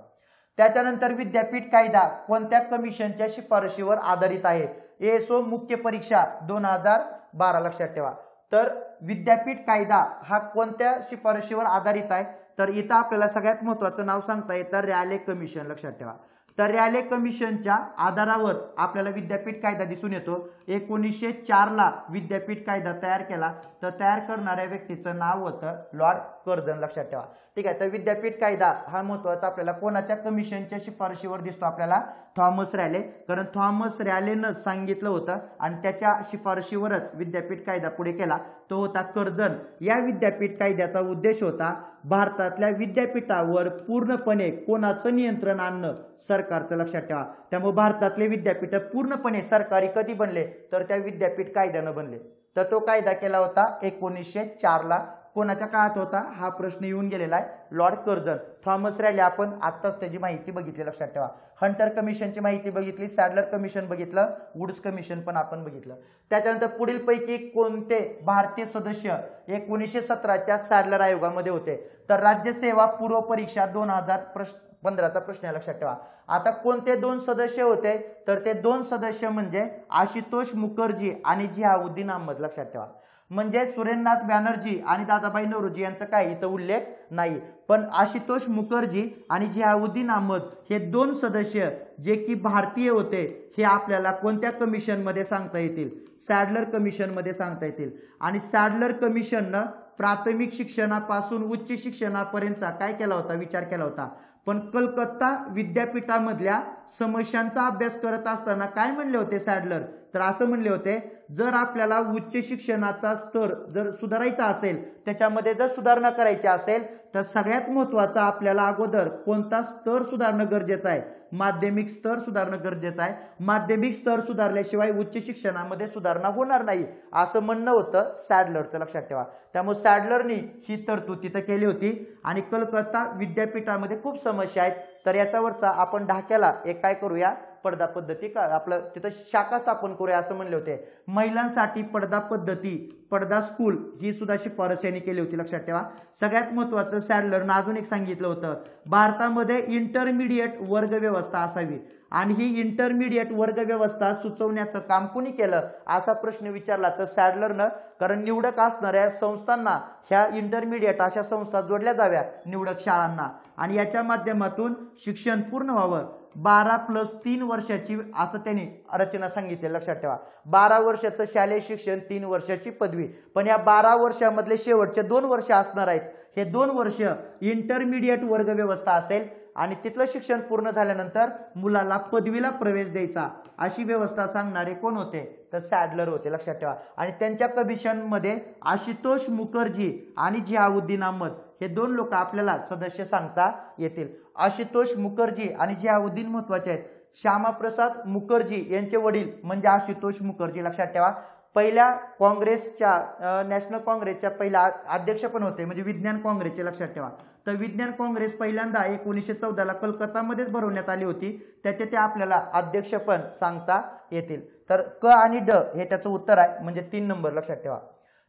त्याच्यानंतर विद्यापीठ कायदा कोणत्या कमिशनच्या शिफारशीवर आधारित आहे एसओ मुख्य परीक्षा दोन हजार बारा लक्षात ठेवा तर विद्यापीठ कायदा हा कोणत्या शिफारशीवर आधारित आहे तर इथं आपल्याला सगळ्यात महत्वाचं नाव सांगता येतं रॅले कमिशन लक्षात ठेवा तर रॅले कमिशनच्या आधारावर आपल्याला विद्यापीठ कायदा दिसून येतो एकोणीसशे चारला विद्यापीठ कायदा तयार केला तर तयार करणाऱ्या व्यक्तीचं नाव होतं लॉर्ड कर्जन लक्षात ठेवा ठीक आहे तर विद्यापीठ कायदा हा महत्वाचा आपल्याला कोणाच्या कमिशनच्या शिफारशीवर दिसतो आपल्याला थॉमस रॅले कारण थॉमस रॅलेनं सांगितलं होतं आणि त्याच्या शिफारशीवरच विद्यापीठ कायदा पुढे केला तो होता कर्जन या विद्यापीठ कायद्याचा उद्देश होता भारतातल्या विद्यापीठावर पूर्णपणे कोणाचं नियंत्रण आणणं सरकारचं लक्षात ठेवा त्यामुळे भारतातले विद्यापीठ पूर्णपणे सरकारी कधी बनले तर त्या विद्यापीठ कायद्यानं बनले तर तो कायदा केला होता एकोणीसशे चारला कोणाच्या काळात होता हा प्रश्न येऊन गेलेला आहे लॉर्ड कर्जन थॉमस रॅली आपण आत्ताच त्याची माहिती बघितली लक्षात ठेवा हंटर कमिशनची माहिती बघितली सॅडलर कमिशन बघितलं वुड्स कमिशन पण आपण बघितलं त्याच्यानंतर पुढीलपैकी कोणते भारतीय सदस्य एकोणीसशे सतराच्या सॅडलर आयोगामध्ये होते तर राज्यसेवा पूर्व परीक्षा दोन हजार प्रश्न पंधराचा प्रश्न लक्षात ठेवा आता कोणते दोन सदस्य होते तर ते दोन सदस्य म्हणजे आशुतोष मुखर्जी आणि जिहाउद्दीन अहमद लक्षात ठेवा म्हणजे सुरेंद्रनाथ बॅनर्जी आणि दादाभाई नवरोजी यांचा काय इथं उल्लेख नाही पण आशुतोष मुखर्जी आणि जियाउद्दीन अहमद हे दोन सदस्य जे की भारतीय होते हे आपल्याला कोणत्या कमिशनमध्ये सांगता येतील सॅडलर कमिशनमध्ये सांगता येतील आणि सॅडलर कमिशननं प्राथमिक शिक्षणापासून उच्च शिक्षणापर्यंतचा काय केला होता विचार केला होता पण कलकत्ता विद्यापीठामधल्या समस्यांचा अभ्यास करत असताना काय म्हणले होते सॅडलर तर असं म्हणले होते जर आपल्याला उच्च शिक्षणाचा स्तर जर सुधारायचा असेल त्याच्यामध्ये जर सुधारणा करायची असेल तर सगळ्यात महत्त्वाचा आपल्याला अगोदर कोणता स्तर सुधारणं गरजेचं आहे माध्यमिक स्तर सुधारणं गरजेचं आहे माध्यमिक स्तर सुधारल्याशिवाय उच्च शिक्षणामध्ये सुधारणा होणार नाही असं म्हणणं होतं सॅडलरचं लक्षात ठेवा त्यामुळे सॅडलरनी ही तरतूद तिथं केली होती आणि कलकत्ता विद्यापीठामध्ये खूप समस्या आहेत तर याच्यावरचा आपण ढाक्याला एक काय करूया पडदा पद्धती का आपलं तिथं शाखा स्थापन करूया असं म्हणले होते महिलांसाठी पडदा पद्धती पडदा स्कूल ही सुद्धा शिफारस यांनी केली होती लक्षात ठेवा सगळ्यात महत्वाचं सॅडलरनं अजून एक सांगितलं होतं भारतामध्ये इंटरमिडिएट वर्ग व्यवस्था असावी आणि ही इंटरमिडिएट वर्ग व्यवस्था सुचवण्याचं काम कुणी केलं असा प्रश्न विचारला तर सॅडलरनं कारण निवडक असणाऱ्या संस्थांना ह्या इंटरमिडिएट अशा संस्था जोडल्या जाव्या निवडक शाळांना आणि याच्या माध्यमातून शिक्षण पूर्ण व्हावं बारा प्लस तीन वर्षाची असं त्यांनी रचना सांगितली लक्षात ठेवा बारा वर्षाचं शालेय शिक्षण तीन वर्षाची पदवी पण या बारा वर्षामधले शेवटचे दोन वर्ष असणार आहेत हे दोन वर्ष इंटरमिडिएट वर्ग व्यवस्था असेल आणि तिथलं शिक्षण पूर्ण झाल्यानंतर मुलाला पदवीला प्रवेश द्यायचा अशी व्यवस्था सांगणारे कोण होते तर सॅडलर होते लक्षात ठेवा आणि त्यांच्या कमिशनमध्ये आशुतोष मुखर्जी आणि जिहाउद्दीन अहमद हे दोन लोक आपल्याला सदस्य सांगता येतील आशुतोष मुखर्जी आणि जे उद्दीन महत्वाचे आहेत श्यामाप्रसाद मुखर्जी यांचे वडील म्हणजे आशुतोष मुखर्जी लक्षात ठेवा पहिल्या काँग्रेसच्या नॅशनल काँग्रेसच्या पहिल्या अध्यक्ष पण होते म्हणजे विज्ञान काँग्रेसचे लक्षात ठेवा तर विज्ञान काँग्रेस पहिल्यांदा एकोणीसशे चौदाला कलकत्तामध्येच भरवण्यात आली होती त्याचे ते आपल्याला अध्यक्ष पण सांगता येतील तर क आणि ड हे त्याचं उत्तर आहे म्हणजे तीन नंबर लक्षात ठेवा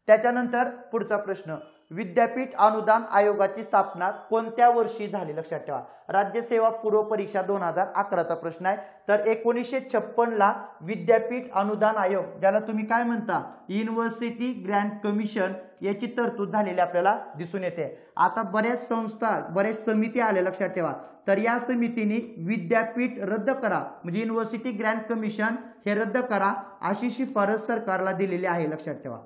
त्याच्यानंतर पुढचा प्रश्न विद्यापीठ अनुदान आयोगाची स्थापना कोणत्या वर्षी झाली लक्षात ठेवा राज्यसेवा पूर्व परीक्षा दोन हजार अकराचा प्रश्न आहे तर एकोणीसशे छप्पनला विद्यापीठ अनुदान आयोग ज्याला तुम्ही काय म्हणता युनिव्हर्सिटी ग्रँड कमिशन याची तरतूद झालेली आपल्याला दिसून येते आता बऱ्याच संस्था बऱ्याच समिती आल्या लक्षात ठेवा तर या समितीने विद्यापीठ रद्द करा म्हणजे युनिव्हर्सिटी ग्रँड कमिशन हे रद्द करा अशी शिफारस सरकारला दिलेली आहे लक्षात ठेवा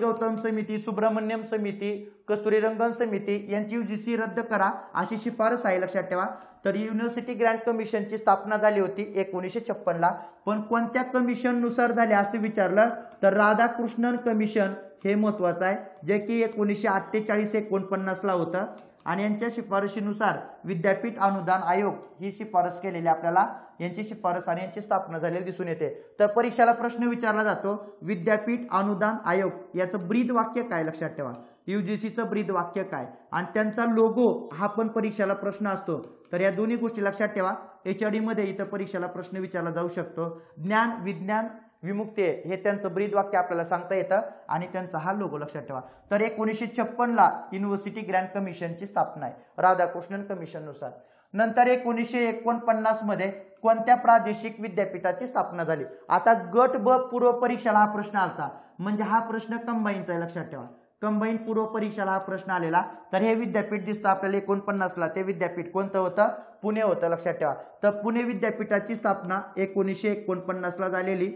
गौतम समिती सुब्रमण्यम समिती कस्तुरीरंगन समिती यांची यूजीसी रद्द करा अशी शिफारस आहे लक्षात ठेवा तर युनिव्हर्सिटी ग्रँट कमिशनची स्थापना झाली होती एकोणीसशे छप्पनला पण कोणत्या कमिशननुसार झाले असं विचारलं तर राधाकृष्णन कमिशन हे महत्वाचं आहे जे की एकोणीसशे अठ्ठेचाळीस एकोणपन्नासला होतं आणि यांच्या शिफारशीनुसार विद्यापीठ अनुदान आयोग ही शिफारस केलेली आपल्याला यांची शिफारस आणि यांची स्थापना झालेली दिसून येते तर परीक्षेला प्रश्न विचारला जातो विद्यापीठ अनुदान आयोग याचं ब्रीद वाक्य काय लक्षात ठेवा युजीसीचं ब्रीद वाक्य काय आणि त्यांचा लोगो हा पण परीक्षेला प्रश्न असतो तर या दोन्ही गोष्टी लक्षात ठेवा एचआरडी मध्ये इथं परीक्षेला प्रश्न विचारला जाऊ शकतो ज्ञान विज्ञान विमुक्ती हे त्यांचं ब्रीद वाक्य आपल्याला सांगता येतं आणि त्यांचा हा लोगो लक्षात ठेवा तर एकोणीसशे छप्पनला युनिव्हर्सिटी ग्रँड कमिशनची स्थापना आहे राधाकृष्णन कमिशननुसार नंतर एकोणीसशे एकोणपन्नास मध्ये कोणत्या प्रादेशिक विद्यापीठाची स्थापना झाली आता गट ब पूर्व परीक्षेला हा प्रश्न आला म्हणजे हा प्रश्न कंबाईनचा आहे लक्षात ठेवा कंबाईन पूर्व परीक्षेला हा प्रश्न आलेला तर हे विद्यापीठ दिसतं आपल्याला एकोणपन्नासला ते विद्यापीठ कोणतं होतं पुणे होतं लक्षात ठेवा तर पुणे विद्यापीठाची स्थापना एकोणीसशे एकोणपन्नासला झालेली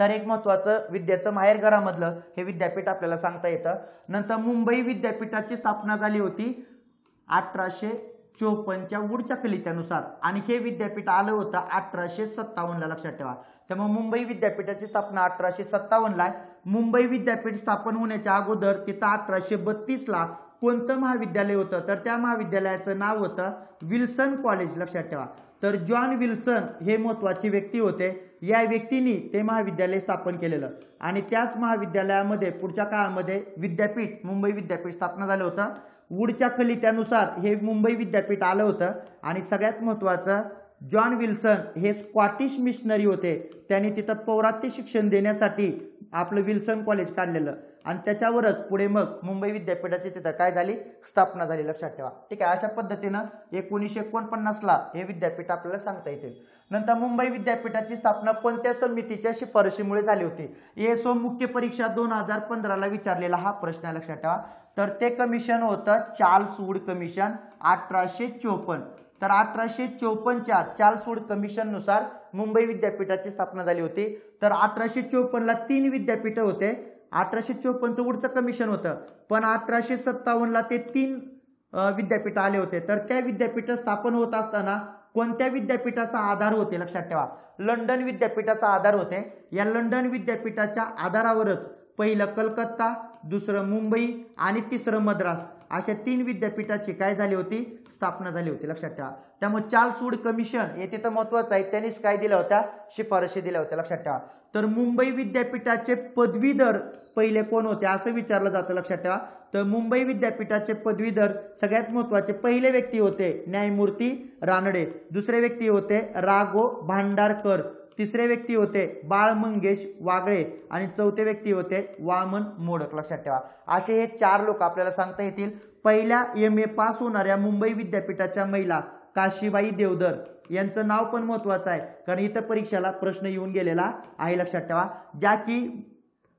तर एक महत्वाचं विद्याचं माहेरघरामधलं हे विद्यापीठ आपल्याला सांगता येतं नंतर मुंबई विद्यापीठाची स्थापना झाली होती अठराशे चोपन्नच्या वूडच्या कलित्यानुसार आणि हे विद्यापीठ आलं होतं अठराशे सत्तावन्नला लक्षात ठेवा त्यामुळे मुंबई विद्यापीठाची स्थापना अठराशे सत्तावन्नला मुंबई विद्यापीठ स्थापन होण्याच्या अगोदर तिथं अठराशे बत्तीसला कोणतं महाविद्यालय होतं तर त्या महाविद्यालयाचं नाव होतं विल्सन कॉलेज लक्षात ठेवा तर जॉन विल्सन हे महत्वाचे व्यक्ती होते या व्यक्तींनी ते महाविद्यालय स्थापन केलेलं आणि त्याच महाविद्यालयामध्ये पुढच्या काळामध्ये विद्यापीठ मुंबई विद्यापीठ स्थापना झालं होतं वूडच्या खलित्यानुसार हे मुंबई विद्यापीठ आलं होतं आणि सगळ्यात महत्त्वाचं जॉन विल्सन हे स्कॉटिश मिशनरी होते त्यांनी तिथं पौरात्य शिक्षण देण्यासाठी आपलं विल्सन कॉलेज काढलेलं आणि त्याच्यावरच पुढे मग मुंबई विद्यापीठाची तिथं काय झाली स्थापना झाली लक्षात ठेवा ठीक आहे अशा पद्धतीनं एकोणीसशे एकोणपन्नासला हे विद्यापीठ आपल्याला सांगता येतील नंतर मुंबई विद्यापीठाची स्थापना कोणत्या समितीच्या शिफारशीमुळे झाली होती एसओ मुख्य परीक्षा दोन हजार पंधराला विचारलेला हा प्रश्न लक्षात ठेवा तर ते कमिशन होतं चार्ल्स वूड कमिशन अठराशे चोपन्न तर अठराशे चोपन्नच्या चार्ल्स वूड कमिशननुसार मुंबई विद्यापीठाची स्थापना झाली होती तर अठराशे चौपन्नला तीन विद्यापीठ होते अठराशे चोपन्नचं पुढचं कमिशन होतं पण अठराशे सत्तावन्नला ते तीन विद्यापीठ आले होते तर त्या विद्यापीठ स्थापन होत असताना कोणत्या विद्यापीठाचा आधार होते लक्षात ठेवा लंडन विद्यापीठाचा आधार होते या लंडन विद्यापीठाच्या आधारावरच पहिलं कलकत्ता दुसरं मुंबई आणि तिसरं मद्रास अशा तीन विद्यापीठाची काय झाली होती स्थापना झाली होती लक्षात ठेवा त्यामुळे चार्ल्स वूड कमिशन हे तिथं महत्वाचं आहे त्यांनीच काय दिल्या होत्या शिफारशी दिल्या होत्या लक्षात ठेवा तर मुंबई विद्यापीठाचे पदवीधर पहिले कोण होते असं विचारलं जातं लक्षात ठेवा तर मुंबई विद्यापीठाचे पदवीधर सगळ्यात महत्वाचे पहिले व्यक्ती होते न्यायमूर्ती रानडे दुसरे व्यक्ती होते रागो भांडारकर तिसरे व्यक्ती होते बाळ मंगेश वागळे आणि चौथे व्यक्ती होते वामन मोडक लक्षात ठेवा असे हे चार लोक आपल्याला सांगता येतील पहिल्या एम ए पास होणाऱ्या मुंबई विद्यापीठाच्या महिला काशीबाई देवधर यांचं नाव पण महत्वाचं आहे कारण इथं परीक्षेला प्रश्न येऊन गेलेला आहे लक्षात ठेवा ज्या की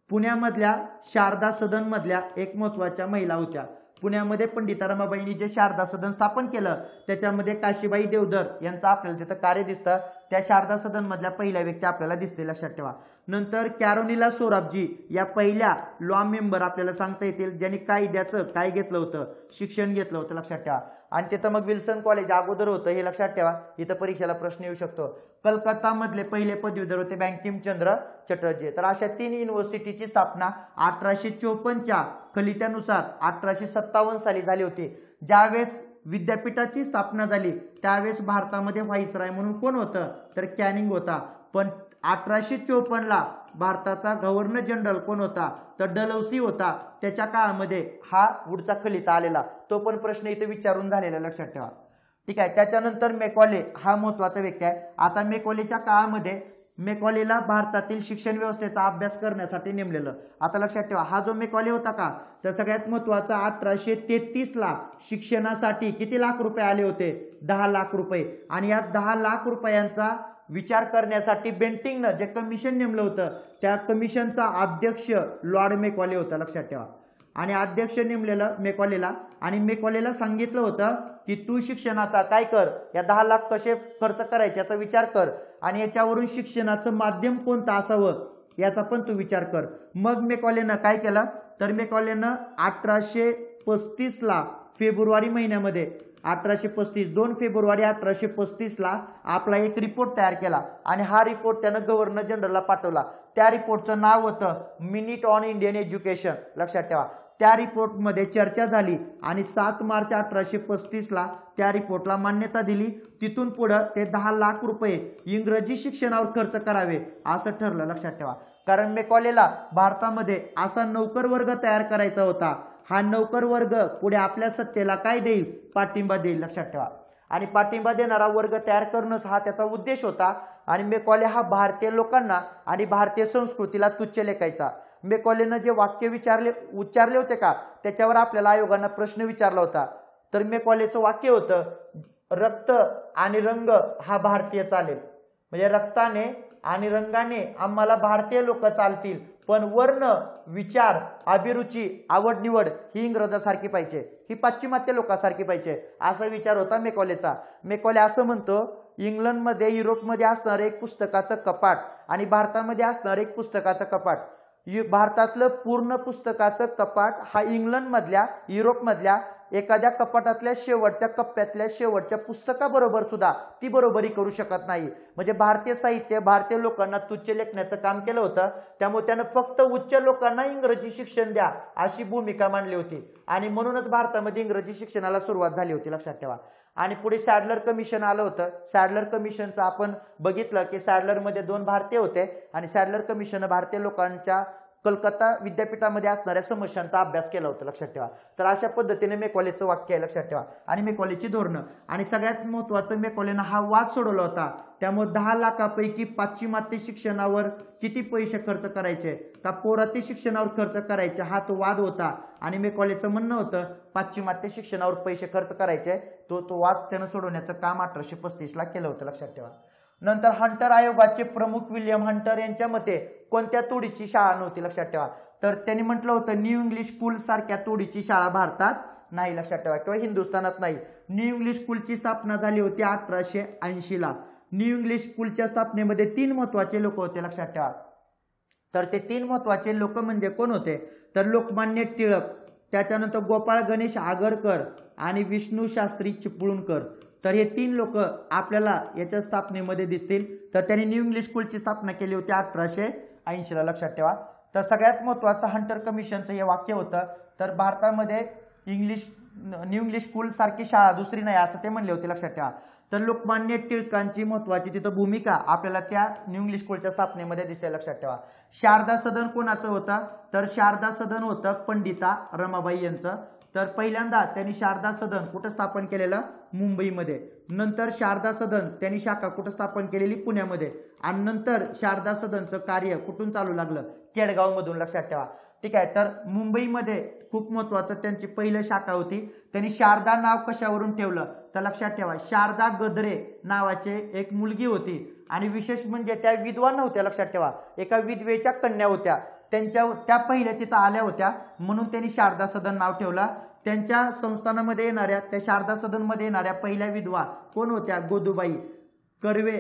पुण्यामधल्या शारदा सदनमधल्या एक महत्वाच्या महिला होत्या पुण्यामध्ये पंडित रमाबाईंनी जे शारदा सदन स्थापन केलं त्याच्यामध्ये काशीबाई देवधर यांचं आपल्याला तिथं कार्य दिसतं त्या शारदा सदन मधल्या पहिल्या व्यक्ती आपल्याला दिसते लक्षात ठेवा नंतर कॅरोनिला सोराबजी या पहिल्या लॉ मेंबर आपल्याला सांगता येतील ज्यांनी कायद्याचं काय घेतलं होतं शिक्षण घेतलं होतं लक्षात ठेवा आणि तिथं मग विल्सन कॉलेज अगोदर होतं हे लक्षात ठेवा इथं परीक्षेला प्रश्न येऊ शकतो कलकत्ता मधले पहिले पदवीधर होते चंद्र चटर्जी तर अशा तीन युनिव्हर्सिटीची स्थापना अठराशे चोपन्नच्या कलित्यानुसार अठराशे सत्तावन्न साली झाले होते ज्यावेळेस विद्यापीठाची स्थापना झाली त्यावेळेस भारतामध्ये व्हाईसराय म्हणून कोण होतं तर कॅनिंग होता पण अठराशे चोपन्नला भारताचा गव्हर्नर जनरल कोण होता तर डलौसी होता त्याच्या काळामध्ये हा पुढचा कलिता आलेला तो पण प्रश्न इथे विचारून झालेला लक्षात ठेवा ठीक आहे त्याच्यानंतर मेकॉले हा महत्वाचा व्यक्ती आहे आता मेकॉलेच्या काळामध्ये मेकॉलीला भारतातील शिक्षण व्यवस्थेचा अभ्यास करण्यासाठी नेमलेलं आता लक्षात ठेवा हा जो मेकॉली होता का तर सगळ्यात महत्वाचा अठराशे ला शिक्षणासाठी किती लाख रुपये आले होते दहा लाख रुपये आणि या दहा लाख रुपयांचा विचार करण्यासाठी बेंटिंगनं जे कमिशन नेमलं होतं त्या कमिशनचा अध्यक्ष लॉर्ड मेकॉले होता लक्षात ठेवा आणि अध्यक्ष नेमलेलं मेकॉलेला आणि मेकॉलेला सांगितलं होतं की तू शिक्षणाचा काय कर या दहा लाख कसे खर्च करायचे याचा विचार कर आणि याच्यावरून शिक्षणाचं माध्यम कोणतं असावं याचा पण तू विचार कर मग मेकॉलेनं काय केलं तर मेकॉलेनं अठराशे पस्तीसला फेब्रुवारी महिन्यामध्ये अठराशे पस्तीस दोन फेब्रुवारी अठराशे पस्तीसला आपला एक रिपोर्ट तयार केला आणि हा रिपोर्ट त्यानं गव्हर्नर जनरलला पाठवला त्या रिपोर्टचं नाव होतं मिनिट ऑन इंडियन एज्युकेशन लक्षात ठेवा त्या रिपोर्टमध्ये चर्चा झाली आणि सात मार्च अठराशे पस्तीसला त्या रिपोर्टला मान्यता दिली तिथून पुढं ते दहा लाख रुपये इंग्रजी शिक्षणावर खर्च करावे असं ठरलं लक्षात ठेवा कारण मेकॉलेला भारतामध्ये असा नौकर वर्ग तयार करायचा होता हा नौकर वर्ग पुढे आपल्या सत्तेला काय देईल पाठिंबा देईल लक्षात ठेवा आणि पाठिंबा देणारा वर्ग तयार करणंच हा त्याचा उद्देश होता आणि मेकॉले हा भारतीय लोकांना आणि भारतीय संस्कृतीला तुच्छ लेखायचा मेकॉलेनं जे वाक्य विचारले उच्चारले होते का त्याच्यावर आपल्याला आयोगानं प्रश्न विचारला होता तर मेकॉलेचं वाक्य होतं रक्त आणि रंग हा भारतीय चालेल म्हणजे रक्ताने आणि रंगाने आम्हाला भारतीय लोक चालतील पण वर्ण विचार अभिरुची आवड निवड ही इंग्रजासारखी पाहिजे ही पाश्चिमात्य लोकांसारखी पाहिजे असा विचार होता मेकॉलेचा मेकॉले असं म्हणतो इंग्लंडमध्ये युरोपमध्ये असणारं एक पुस्तकाचं कपाट आणि भारतामध्ये असणारं एक पुस्तकाचं कपाट भारतातलं पूर्ण पुस्तकाचं कपाट हा इंग्लंडमधल्या युरोपमधल्या एखाद्या कपाटातल्या शेवटच्या कप्प्यातल्या शेवटच्या पुस्तकाबरोबर सुद्धा ती बरोबरी करू शकत नाही म्हणजे भारतीय साहित्य भारतीय लोकांना तुच्छ लेखण्याचं काम केलं होतं त्यामुळे त्यानं फक्त उच्च लोकांना इंग्रजी शिक्षण द्या अशी भूमिका मांडली होती आणि म्हणूनच भारतामध्ये इंग्रजी शिक्षणाला सुरुवात झाली होती लक्षात ठेवा आणि पुढे सॅडलर कमिशन आलं होतं सॅडलर कमिशनचं आपण बघितलं की सॅडलरमध्ये दोन भारतीय होते आणि सॅडलर कमिशन भारतीय लोकांच्या कलकत्ता विद्यापीठामध्ये असणाऱ्या समस्यांचा अभ्यास केला होता लक्षात ठेवा तर अशा पद्धतीने मे वाक्य आहे लक्षात ठेवा आणि मे कॉलेजची धोरणं आणि सगळ्यात महत्त्वाचं मे हा वाद सोडवला होता त्यामुळे दहा लाखापैकी पाश्चिमात्य शिक्षणावर किती पैसे खर्च करायचे का पोराते शिक्षणावर खर्च करायचे हा तो वाद होता आणि मे कॉलेजचं म्हणणं होतं पाश्चिमात्य शिक्षणावर पैसे खर्च करायचे तो तो वाद त्यानं सोडवण्याचं काम अठराशे पस्तीसला केलं होतं लक्षात ठेवा नंतर हंटर आयोगाचे प्रमुख विल्यम हंटर यांच्या मते कोणत्या तोडीची शाळा नव्हती लक्षात ठेवा तर त्यांनी म्हटलं होतं न्यू इंग्लिश स्कूल सारख्या तोडीची शाळा भारतात नाही लक्षात ठेवा किंवा हिंदुस्थानात नाही न्यू इंग्लिश स्कूलची स्थापना झाली होती अठराशे ला न्यू इंग्लिश स्कूलच्या स्थापनेमध्ये तीन महत्वाचे लोक होते लक्षात ठेवा तर ते तीन महत्वाचे लोक म्हणजे कोण होते तर लोकमान्य टिळक त्याच्यानंतर गोपाळ गणेश आगरकर आणि विष्णू शास्त्री चिपळूणकर तर हे तीन लोक आपल्याला याच्या स्थापनेमध्ये दिसतील तर त्यांनी न्यू इंग्लिश स्कूलची स्थापना केली होती अठराशे ऐंशीला लक्षात ठेवा तर सगळ्यात महत्वाचं हंटर कमिशनचं हे वाक्य होतं तर भारतामध्ये इंग्लिश न्यू इंग्लिश स्कूल सारखी शाळा दुसरी नाही असं ते म्हणले होते लक्षात ठेवा तर लोकमान्य टिळकांची महत्वाची तिथं भूमिका आपल्याला त्या न्यू इंग्लिश स्कूलच्या स्थापनेमध्ये दिसेल लक्षात ठेवा शारदा सदन कोणाचं होतं तर शारदा सदन होतं पंडिता रमाबाई यांचं तर पहिल्यांदा त्यांनी शारदा सदन कुठं स्थापन केलेलं मुंबईमध्ये नंतर शारदा सदन त्यांनी शाखा कुठं स्थापन केलेली पुण्यामध्ये आणि नंतर शारदा सदनचं कार्य कुठून चालू लागलं केडगावमधून लक्षात ठेवा ठीक आहे तर मुंबईमध्ये खूप महत्वाचं त्यांची पहिलं शाखा होती त्यांनी शारदा नाव कशावरून ठेवलं तर लक्षात ठेवा शारदा गदरे नावाचे एक मुलगी होती आणि विशेष म्हणजे त्या विधवा नव्हत्या लक्षात ठेवा एका विधवेच्या कन्या होत्या त्यांच्या त्या पहिल्या तिथं आल्या होत्या म्हणून त्यांनी शारदा सदन नाव ठेवला त्यांच्या संस्थानामध्ये येणाऱ्या त्या शारदा सदनमध्ये येणाऱ्या पहिल्या विधवा कोण होत्या गोदुबाई कर्वे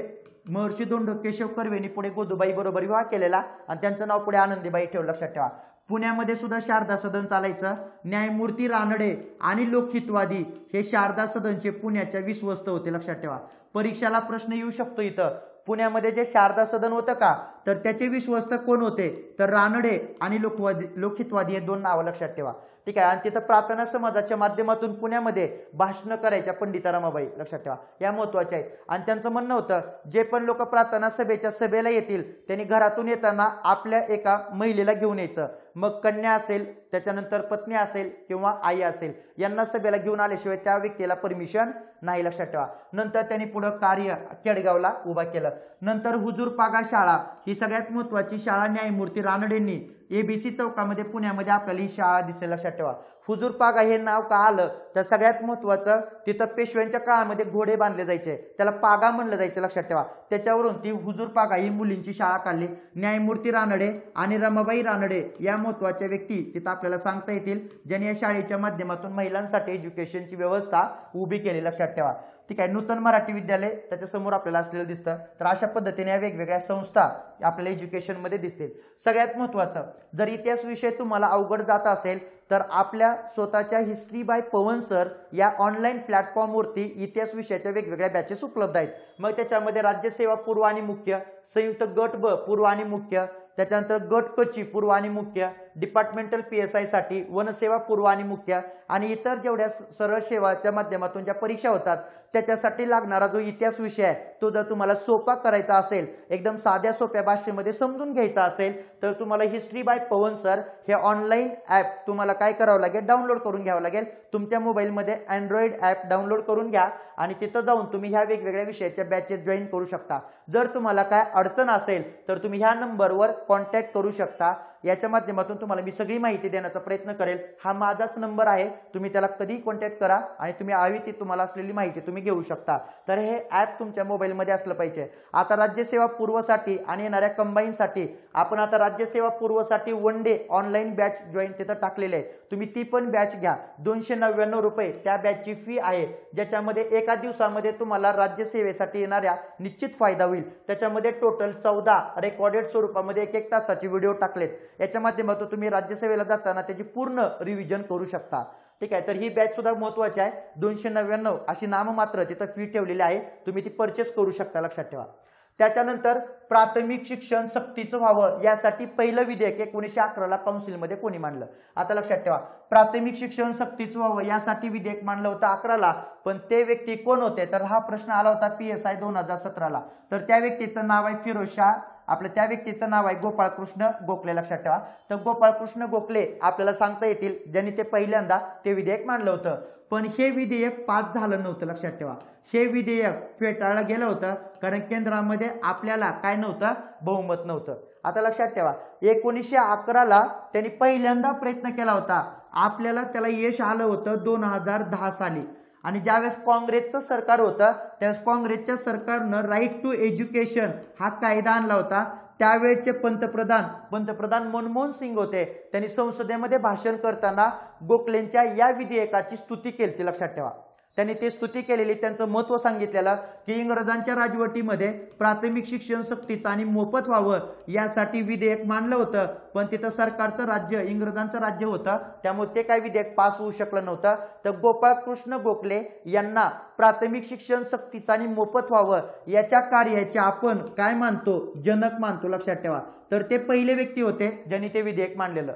महर्षी दोंड केशव कर्वेनी पुढे गोदुबाई बरोबर विवाह केलेला आणि त्यांचं नाव पुढे आनंदीबाई ठेव लक्षात ठेवा पुण्यामध्ये सुद्धा शारदा सदन चालायचं न्यायमूर्ती रानडे आणि लोकहितवादी हे शारदा सदनचे पुण्याच्या विश्वस्त होते लक्षात ठेवा परीक्षेला प्रश्न येऊ शकतो इथं पुण्यामध्ये जे शारदा सदन होतं का तर त्याचे विश्वस्त कोण होते तर रानडे आणि लोकवादी लोकहितवादी हे दोन नावं लक्षात ठेवा ठीक आहे आणि तिथं प्रार्थना समाजाच्या माध्यमातून पुण्यामध्ये भाषणं करायच्या पंडिता रमाबाई लक्षात ठेवा या महत्वाच्या आहेत आणि त्यांचं म्हणणं होतं जे पण लोक प्रार्थना सभेच्या सभेला येतील त्यांनी घरातून येताना आपल्या एका महिलेला घेऊन यायचं मग कन्या असेल त्याच्यानंतर पत्नी असेल किंवा आई असेल यांना सभेला घेऊन आल्याशिवाय त्या व्यक्तीला परमिशन नाही लक्षात ठेवा नंतर त्यांनी पुढं कार्य केडगावला उभा केलं नंतर हुजूरपागा शाळा ही सगळ्यात महत्वाची शाळा न्यायमूर्ती रानडेंनी एबीसी चौकामध्ये पुण्यामध्ये आपल्याला ही शाळा दिसेल लक्षात ठेवा हुजूरपागा हे नाव का आलं तर सगळ्यात महत्वाचं तिथं पेशव्यांच्या काळामध्ये घोडे बांधले जायचे त्याला पागा म्हणलं जायचं लक्षात ठेवा त्याच्यावरून ती हुजूरपागा ही मुलींची शाळा काढली न्यायमूर्ती रानडे आणि रमाबाई रानडे या महत्वाच्या व्यक्ती तिथं आपल्याला सांगता येतील ज्यांनी या शाळेच्या माध्यमातून महिलांसाठी एज्युकेशनची व्यवस्था उभी केली लक्षात ठेवा ठीक आहे नूतन मराठी विद्यालय समोर आपल्याला असलेलं दिसतं तर अशा पद्धतीने या वेगवेगळ्या संस्था आपल्याला एज्युकेशनमध्ये दिसतील सगळ्यात महत्त्वाचं जर इतिहास विषय तुम्हाला अवघड जात असेल तर आपल्या स्वतःच्या हिस्ट्री बाय पवन सर या ऑनलाईन प्लॅटफॉर्मवरती इतिहास विषयाच्या वेगवेगळ्या बॅचेस उपलब्ध आहेत मग त्याच्यामध्ये राज्यसेवा पूर्व आणि मुख्य संयुक्त गट ब पूर्व आणि मुख्य त्याच्यानंतर गट कची पूर्व आणि मुख्य डिपार्टमेंटल पी एस आयसाठी वनसेवा पूर्व आणि मुख्य आणि इतर जेवढ्या सरळ सेवाच्या माध्यमातून ज्या परीक्षा होतात त्याच्यासाठी लागणारा जो इतिहास विषय आहे तो जर तुम्हाला सोपा करायचा असेल एकदम साध्या सोप्या भाषेमध्ये समजून घ्यायचा असेल तर तुम्हाला हिस्ट्री बाय पवन सर हे ऑनलाईन ॲप तुम्हाला काय करावं लागेल डाउनलोड करून घ्यावं लागेल तुमच्या मोबाईलमध्ये अँड्रॉइड ॲप डाउनलोड करून घ्या आणि तिथं जाऊन तुम्ही ह्या वेगवेगळ्या विषयाच्या बॅचेस जॉईन करू शकता जर तुम्हाला काय अडचण असेल तर तुम्ही ह्या नंबरवर कॉन्टॅक्ट करू शकता याच्या माध्यमातून तुम्हाला मी सगळी माहिती देण्याचा प्रयत्न करेल हा माझाच नंबर आहे तुम्ही त्याला कधी कॉन्टॅक्ट करा आणि तुम्ही हवी ती तुम्हाला असलेली माहिती तुम्ही घेऊ शकता तर हे ॲप तुमच्या मोबाईलमध्ये असलं पाहिजे आता राज्यसेवा पूर्वसाठी आणि येणाऱ्या कंबाईनसाठी आपण आता राज्यसेवा पूर्वसाठी one day online batch join तिथं टाकलेले आहे तुम्ही ती पण बॅच घ्या दोनशे नव्याण्णव रुपये त्या बॅचची फी आहे ज्याच्यामध्ये एका दिवसामध्ये तुम्हाला राज्यसेवेसाठी येणाऱ्या निश्चित फायदा होईल त्याच्यामध्ये टोटल चौदा रेकॉर्डेड स्वरूपामध्ये एक एक तासाचे व्हिडिओ टाकलेत याच्या माध्यमातून तुम्ही राज्यसेवेला जाताना त्याची पूर्ण रिव्हिजन करू शकता ठीक आहे तर ही बॅच सुद्धा महत्वाची आहे दोनशे नव्याण्णव अशी मात्र तिथं फी ठेवलेली आहे तुम्ही ती परचेस करू शकता लक्षात ठेवा त्याच्यानंतर प्राथमिक शिक्षण सक्तीचं व्हावं यासाठी पहिलं विधेयक एकोणीशे अकराला काउन्सिलमध्ये कोणी मांडलं आता लक्षात ठेवा प्राथमिक शिक्षण सक्तीचं व्हावं यासाठी विधेयक मांडलं होतं अकराला पण ते व्यक्ती कोण होते तर हा प्रश्न आला होता पी एस आय दोन हजार सतराला तर त्या व्यक्तीचं नाव आहे फिरोज आपलं त्या व्यक्तीचं नाव आहे गोपाळकृष्ण गोखले लक्षात ठेवा तर गोपाळकृष्ण गोखले आपल्याला सांगता येतील ज्यांनी ते पहिल्यांदा ते विधेयक मांडलं होतं पण हे विधेयक पास झालं नव्हतं लक्षात ठेवा हे विधेयक फेटाळलं गेलं होतं कारण केंद्रामध्ये आपल्याला काय नव्हतं बहुमत नव्हतं आता लक्षात ठेवा एकोणीसशे अकराला त्यांनी पहिल्यांदा प्रयत्न केला होता आपल्याला त्याला यश आलं होतं दोन हजार दहा साली आणि ज्यावेळेस काँग्रेसचं सरकार होतं त्यावेळेस काँग्रेसच्या सरकारनं राईट टू एज्युकेशन हा कायदा आणला होता त्यावेळेचे पंतप्रधान पंतप्रधान मनमोहन सिंग होते त्यांनी संसदेमध्ये भाषण करताना गोखलेंच्या या विधेयकाची स्तुती केली ती लक्षात ठेवा त्यांनी ते स्तुती केलेली त्यांचं महत्व सांगितलेलं की इंग्रजांच्या राजवटीमध्ये प्राथमिक शिक्षण सक्तीचं आणि मोफत व्हावं यासाठी विधेयक मानलं होतं पण तिथं सरकारचं राज्य इंग्रजांचं राज्य होतं त्यामुळे ते काय विधेयक पास होऊ शकलं नव्हतं तर गोपाळकृष्ण गोखले यांना प्राथमिक शिक्षण सक्तीचं आणि मोफत व्हावं याच्या कार्याचे आपण काय मानतो जनक मानतो लक्षात ठेवा तर ते पहिले व्यक्ती होते ज्यांनी ते विधेयक मानलेलं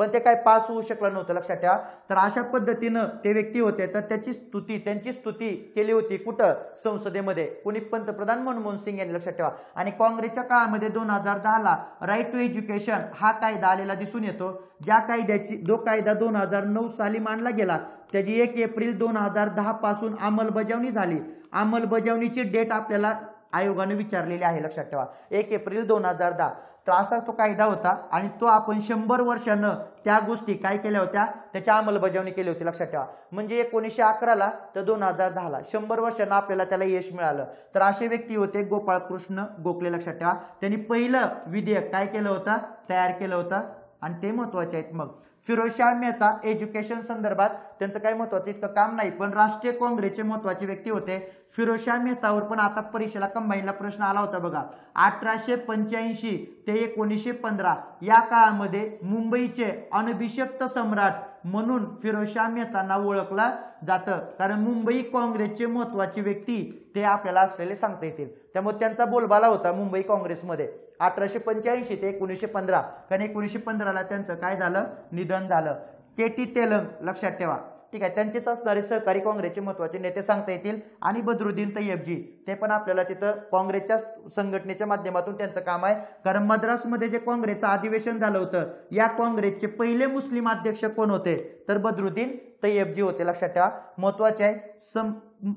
पण ते काय पास होऊ शकलं नव्हतं लक्षात ठेवा तर अशा पद्धतीनं ते व्यक्ती होते तर त्याची स्तुती त्यांची स्तुती केली होती कुठं संसदेमध्ये कुणी पंतप्रधान मनमोहन सिंग यांनी लक्षात ठेवा आणि काँग्रेसच्या काळामध्ये दोन हजार दहाला राईट टू एज्युकेशन हा कायदा आलेला दिसून येतो ज्या कायद्याची जो कायदा दोन हजार नऊ साली मांडला गेला त्याची एक एप्रिल दोन हजार दहा पासून अंमलबजावणी झाली अंमलबजावणीची डेट आपल्याला आयोगाने विचारलेली आहे लक्षात ठेवा एक एप्रिल दोन हजार दहा तर असा तो कायदा होता आणि तो आपण शंभर वर्षानं त्या गोष्टी काय केल्या होत्या त्याच्या अंमलबजावणी केली होती लक्षात ठेवा म्हणजे एकोणीसशे अकराला तर दोन हजार दहाला शंभर वर्षानं आपल्याला त्याला यश मिळालं तर असे व्यक्ती होते गोपाळकृष्ण गोखले लक्षात ठेवा त्यांनी पहिलं विधेयक काय केलं होतं तयार केलं होतं आणि ते महत्वाचे आहेत मग शाह मेहता एज्युकेशन संदर्भात त्यांचं काय महत्वाचं इतकं काम नाही पण राष्ट्रीय काँग्रेसचे महत्वाचे व्यक्ती होते शाह मेहतावर पण आता परीक्षेला कंबाईनला प्रश्न आला होता बघा अठराशे पंच्याऐंशी ते एकोणीसशे पंधरा या काळामध्ये मुंबईचे अनभिषक्त सम्राट म्हणून फिरोजशहा मेहतांना ओळखला जातं कारण मुंबई काँग्रेसचे महत्वाची व्यक्ती ते आपल्याला असलेले सांगता येतील त्यामुळे त्यांचा बोलबाला होता मुंबई काँग्रेसमध्ये अठराशे पंच्याऐंशी ते एकोणीसशे पंधरा कारण एकोणीसशे पंधराला त्यांचं काय झालं निधन झालं के टी तेलंग लक्षात ठेवा ठीक आहे त्यांचेच असणारे सहकारी काँग्रेसचे महत्वाचे नेते सांगता येतील आणि बदरुद्दीन तय्यबजी ते पण आपल्याला तिथं काँग्रेसच्या संघटनेच्या माध्यमातून त्यांचं काम आहे कारण मद्रासमध्ये जे काँग्रेसचं अधिवेशन झालं होतं या काँग्रेसचे पहिले मुस्लिम अध्यक्ष कोण होते तर बदरुद्दीन तय्यबजी होते लक्षात ठेवा महत्वाचे आहे सम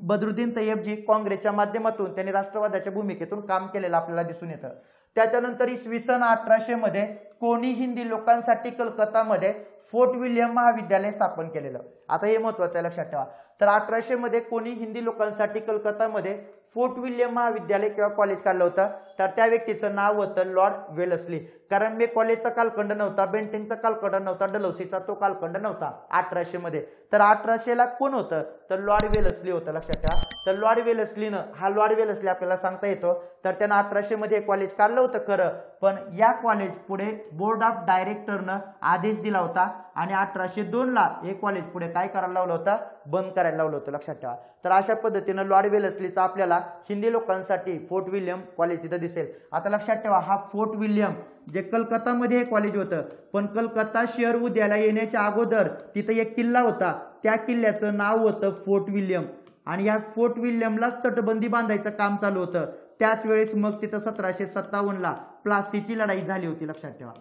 बदरुद्दीन तैयबजी काँग्रेसच्या माध्यमातून त्यांनी राष्ट्रवादाच्या भूमिकेतून काम केलेलं आपल्याला दिसून येतं त्याच्यानंतर इसवी सन अठराशे मध्ये कोणी हिंदी लोकांसाठी कलकत्तामध्ये फोर्ट विल्यम महाविद्यालय स्थापन केलेलं आता हे महत्वाचं आहे लक्षात ठेवा तर अठराशे मध्ये कोणी हिंदी लोकांसाठी कलकत्तामध्ये फोर्ट विल्यम महाविद्यालय किंवा कॉलेज काढलं होतं तर त्या व्यक्तीचं नाव होतं लॉर्ड वेलसली कारण मी कॉलेजचा कालखंड नव्हता बेंटिंगचा कालखंड नव्हता डलौसीचा तो कालखंड नव्हता अठराशे मध्ये तर अठराशेला कोण होतं तर लॉर्ड वेलसली होतं लक्षात ठेवा तर लॉर्ड वेलस्लीनं हा लॉर्ड वेलस्ली आपल्याला सांगता येतो तर त्यांना अठराशे मध्ये कॉलेज काढलं होतं खरं पण या कॉलेज पुढे बोर्ड ऑफ डायरेक्टरनं आदेश दिला होता आणि अठराशे दोन ला कॉलेज पुढे काय करायला लावलं होतं बंद करायला लावलं होतं लक्षात ठेवा तर अशा पद्धतीनं लॉर्ड वेलस्लीचा आपल्याला हिंदी लोकांसाठी फोर्ट विल्यम कॉलेज तिथं दिसेल आता लक्षात ठेवा हा फोर्ट विल्यम जे कलकत्तामध्ये हे कॉलेज होतं पण कलकत्ता शहर उद्याला येण्याच्या अगोदर तिथं एक किल्ला होता त्या किल्ल्याचं नाव होतं फोर्ट विल्यम आणि या फोर्ट विल्यमलाच तटबंदी बांधायचं काम चालू होतं त्याच वेळेस मग तिथं सतराशे सत्तावन्नला प्लासीची लढाई झाली होती लक्षात ठेवा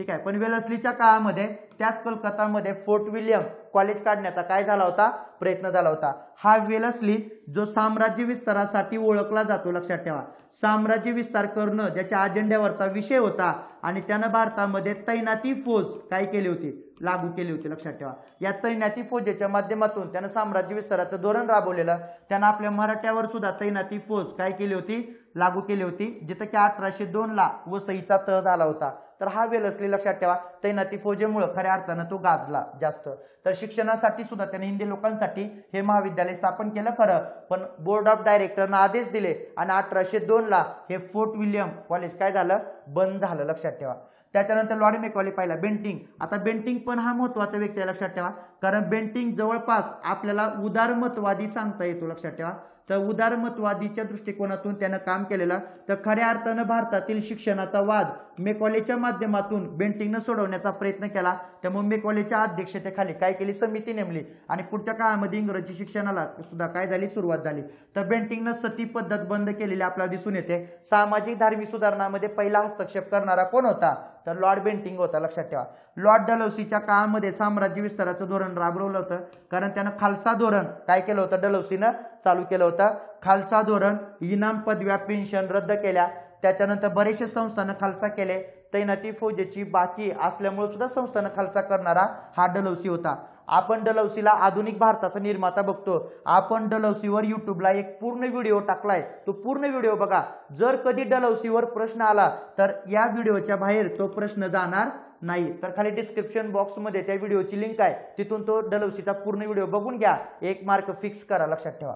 ठीक आहे पण वेलसलीच्या काळामध्ये त्याच कलकत्तामध्ये फोर्ट विलियम कॉलेज काढण्याचा काय झाला होता प्रयत्न झाला होता हा वेलसली जो साम्राज्य विस्तारासाठी ओळखला जातो लक्षात ठेवा साम्राज्य विस्तार करणं ज्याच्या अजेंड्यावरचा विषय होता आणि त्यानं भारतामध्ये तैनाती फौज काय केली होती लागू केली होती लक्षात ठेवा या तैनाती फौजेच्या माध्यमातून त्यानं साम्राज्य विस्ताराचं धोरण राबवलेलं त्यानं आपल्या मराठ्यावर सुद्धा तैनाती फौज काय केली होती लागू केली होती जिथं की अठराशे दोन ला वसईचा तह झाला होता तर हा वेल असले लक्षात ठेवा फौजेमुळे खऱ्या अर्थानं तो गाजला जास्त तर शिक्षणासाठी सुद्धा त्याने हिंदी लोकांसाठी हे महाविद्यालय स्थापन केलं खरं पण बोर्ड ऑफ डायरेक्टरनं आदेश दिले आणि अठराशे ला हे फोर्ट विल्यम कॉलेज काय झालं बंद झालं लक्षात ठेवा त्याच्यानंतर लॉर्ड मेकवाली पाहिला बेंटिंग आता बेंटिंग पण हा महत्वाचा व्यक्ती आहे लक्षात ठेवा कारण बेंटिंग जवळपास आपल्याला उदारमतवादी सांगता येतो लक्षात ठेवा तर उदारमतवादीच्या दृष्टिकोनातून त्यानं काम केलेलं तर खऱ्या अर्थानं भारतातील शिक्षणाचा वाद मेकॉलेच्या माध्यमातून बेंटिंगनं सोडवण्याचा प्रयत्न केला त्यामुळे मेकॉलेच्या अध्यक्षतेखाली काय केली समिती नेमली आणि पुढच्या काळामध्ये इंग्रजी शिक्षणाला सुद्धा काय झाली सुरुवात झाली तर बेंटिंगनं सती पद्धत बंद केलेली आपल्याला दिसून येते सामाजिक धार्मिक सुधारणामध्ये पहिला हस्तक्षेप करणारा कोण होता तर लॉर्ड बेंटिंग होता लक्षात ठेवा लॉर्ड डलौसीच्या काळामध्ये साम्राज्य विस्ताराचं धोरण राबवलं होतं कारण त्यानं खालसा धोरण काय केलं होतं डलौसीनं चालू केलं होतं खालसा धोरण इनाम पदव्या पेन्शन रद्द केल्या त्याच्यानंतर बरेचसे संस्थानं खालसा केले तैनाती फौजेची बाकी असल्यामुळे सुद्धा संस्थानं खालचा करणारा हा डलौसी होता आपण डलौसीला आधुनिक भारताचा निर्माता बघतो आपण डलौसीवर युट्यूबला एक पूर्ण व्हिडिओ टाकलाय तो पूर्ण व्हिडिओ बघा जर कधी डलौसीवर प्रश्न आला तर या व्हिडिओच्या बाहेर तो प्रश्न जाणार नाही तर खाली डिस्क्रिप्शन बॉक्समध्ये त्या व्हिडिओची लिंक आहे तिथून तो डलौसीचा पूर्ण व्हिडिओ बघून घ्या एक मार्क फिक्स करा लक्षात ठेवा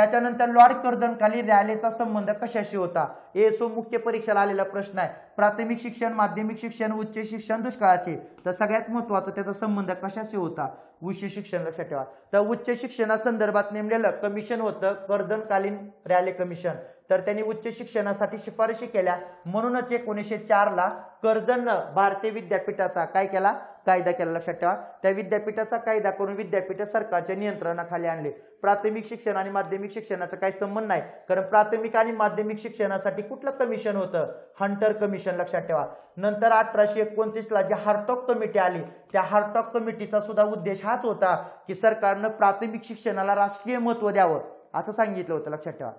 त्याच्यानंतर लॉर्ड कर्जनकालीन रॅलेचा संबंध कशाशी होता हे सो मुख्य परीक्षेला आलेला प्रश्न आहे प्राथमिक शिक्षण माध्यमिक शिक्षण उच्च शिक्षण दुष्काळाचे तर सगळ्यात महत्वाचा त्याचा संबंध कशाशी होता उच्च शिक्षण लक्षात ठेवा तर उच्च शिक्षणासंदर्भात नेमलेलं कमिशन होतं कर्जनकालीन रॅले कमिशन तर त्यांनी उच्च शिक्षणासाठी शिफारशी केल्या म्हणूनच एकोणीसशे ला कर्जनं भारतीय विद्यापीठाचा काय केला कायदा केला लक्षात ठेवा त्या विद्यापीठाचा कायदा करून विद्यापीठ सरकारच्या नियंत्रणाखाली आणले प्राथमिक शिक्षण आणि माध्यमिक शिक्षणाचा काही संबंध नाही कारण प्राथमिक आणि माध्यमिक शिक्षणासाठी कुठलं कमिशन होतं हंटर कमिशन लक्षात ठेवा नंतर अठराशे ला जी हार्टॉक कमिटी आली त्या हार्टॉक कमिटीचा सुद्धा उद्देश हाच होता की सरकारनं प्राथमिक शिक्षणाला राष्ट्रीय महत्व द्यावं असं सांगितलं होतं लक्षात ठेवा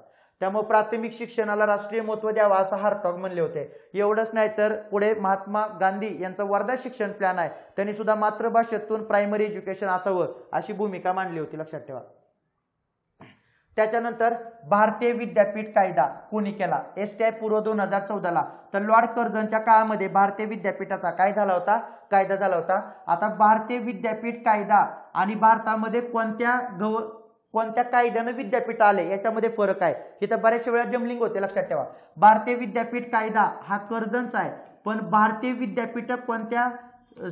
त्यामुळे प्राथमिक शिक्षणाला राष्ट्रीय महत्व द्यावा असं हार्टॉग म्हणले होते एवढंच नाही तर पुढे महात्मा गांधी यांचं वर्धा शिक्षण प्लॅन आहे त्यांनी सुद्धा मातृभाषेतून प्रायमरी एज्युकेशन असावं अशी भूमिका मांडली होती लक्षात ठेवा त्याच्यानंतर भारतीय विद्यापीठ कायदा कोणी केला एस टी आय पूर्व दोन हजार चौदाला तर लॉर्ड कर्जनच्या काळामध्ये भारतीय विद्यापीठाचा काय झाला होता कायदा झाला होता आता भारतीय विद्यापीठ कायदा आणि भारतामध्ये कोणत्या गव कोणत्या कायद्यानं विद्यापीठ आले याच्यामध्ये फरक आहे इथं बऱ्याचशा वेळा जमलिंग होते लक्षात ठेवा भारतीय विद्यापीठ कायदा हा कर्जनचा आहे पण भारतीय विद्यापीठ कोणत्या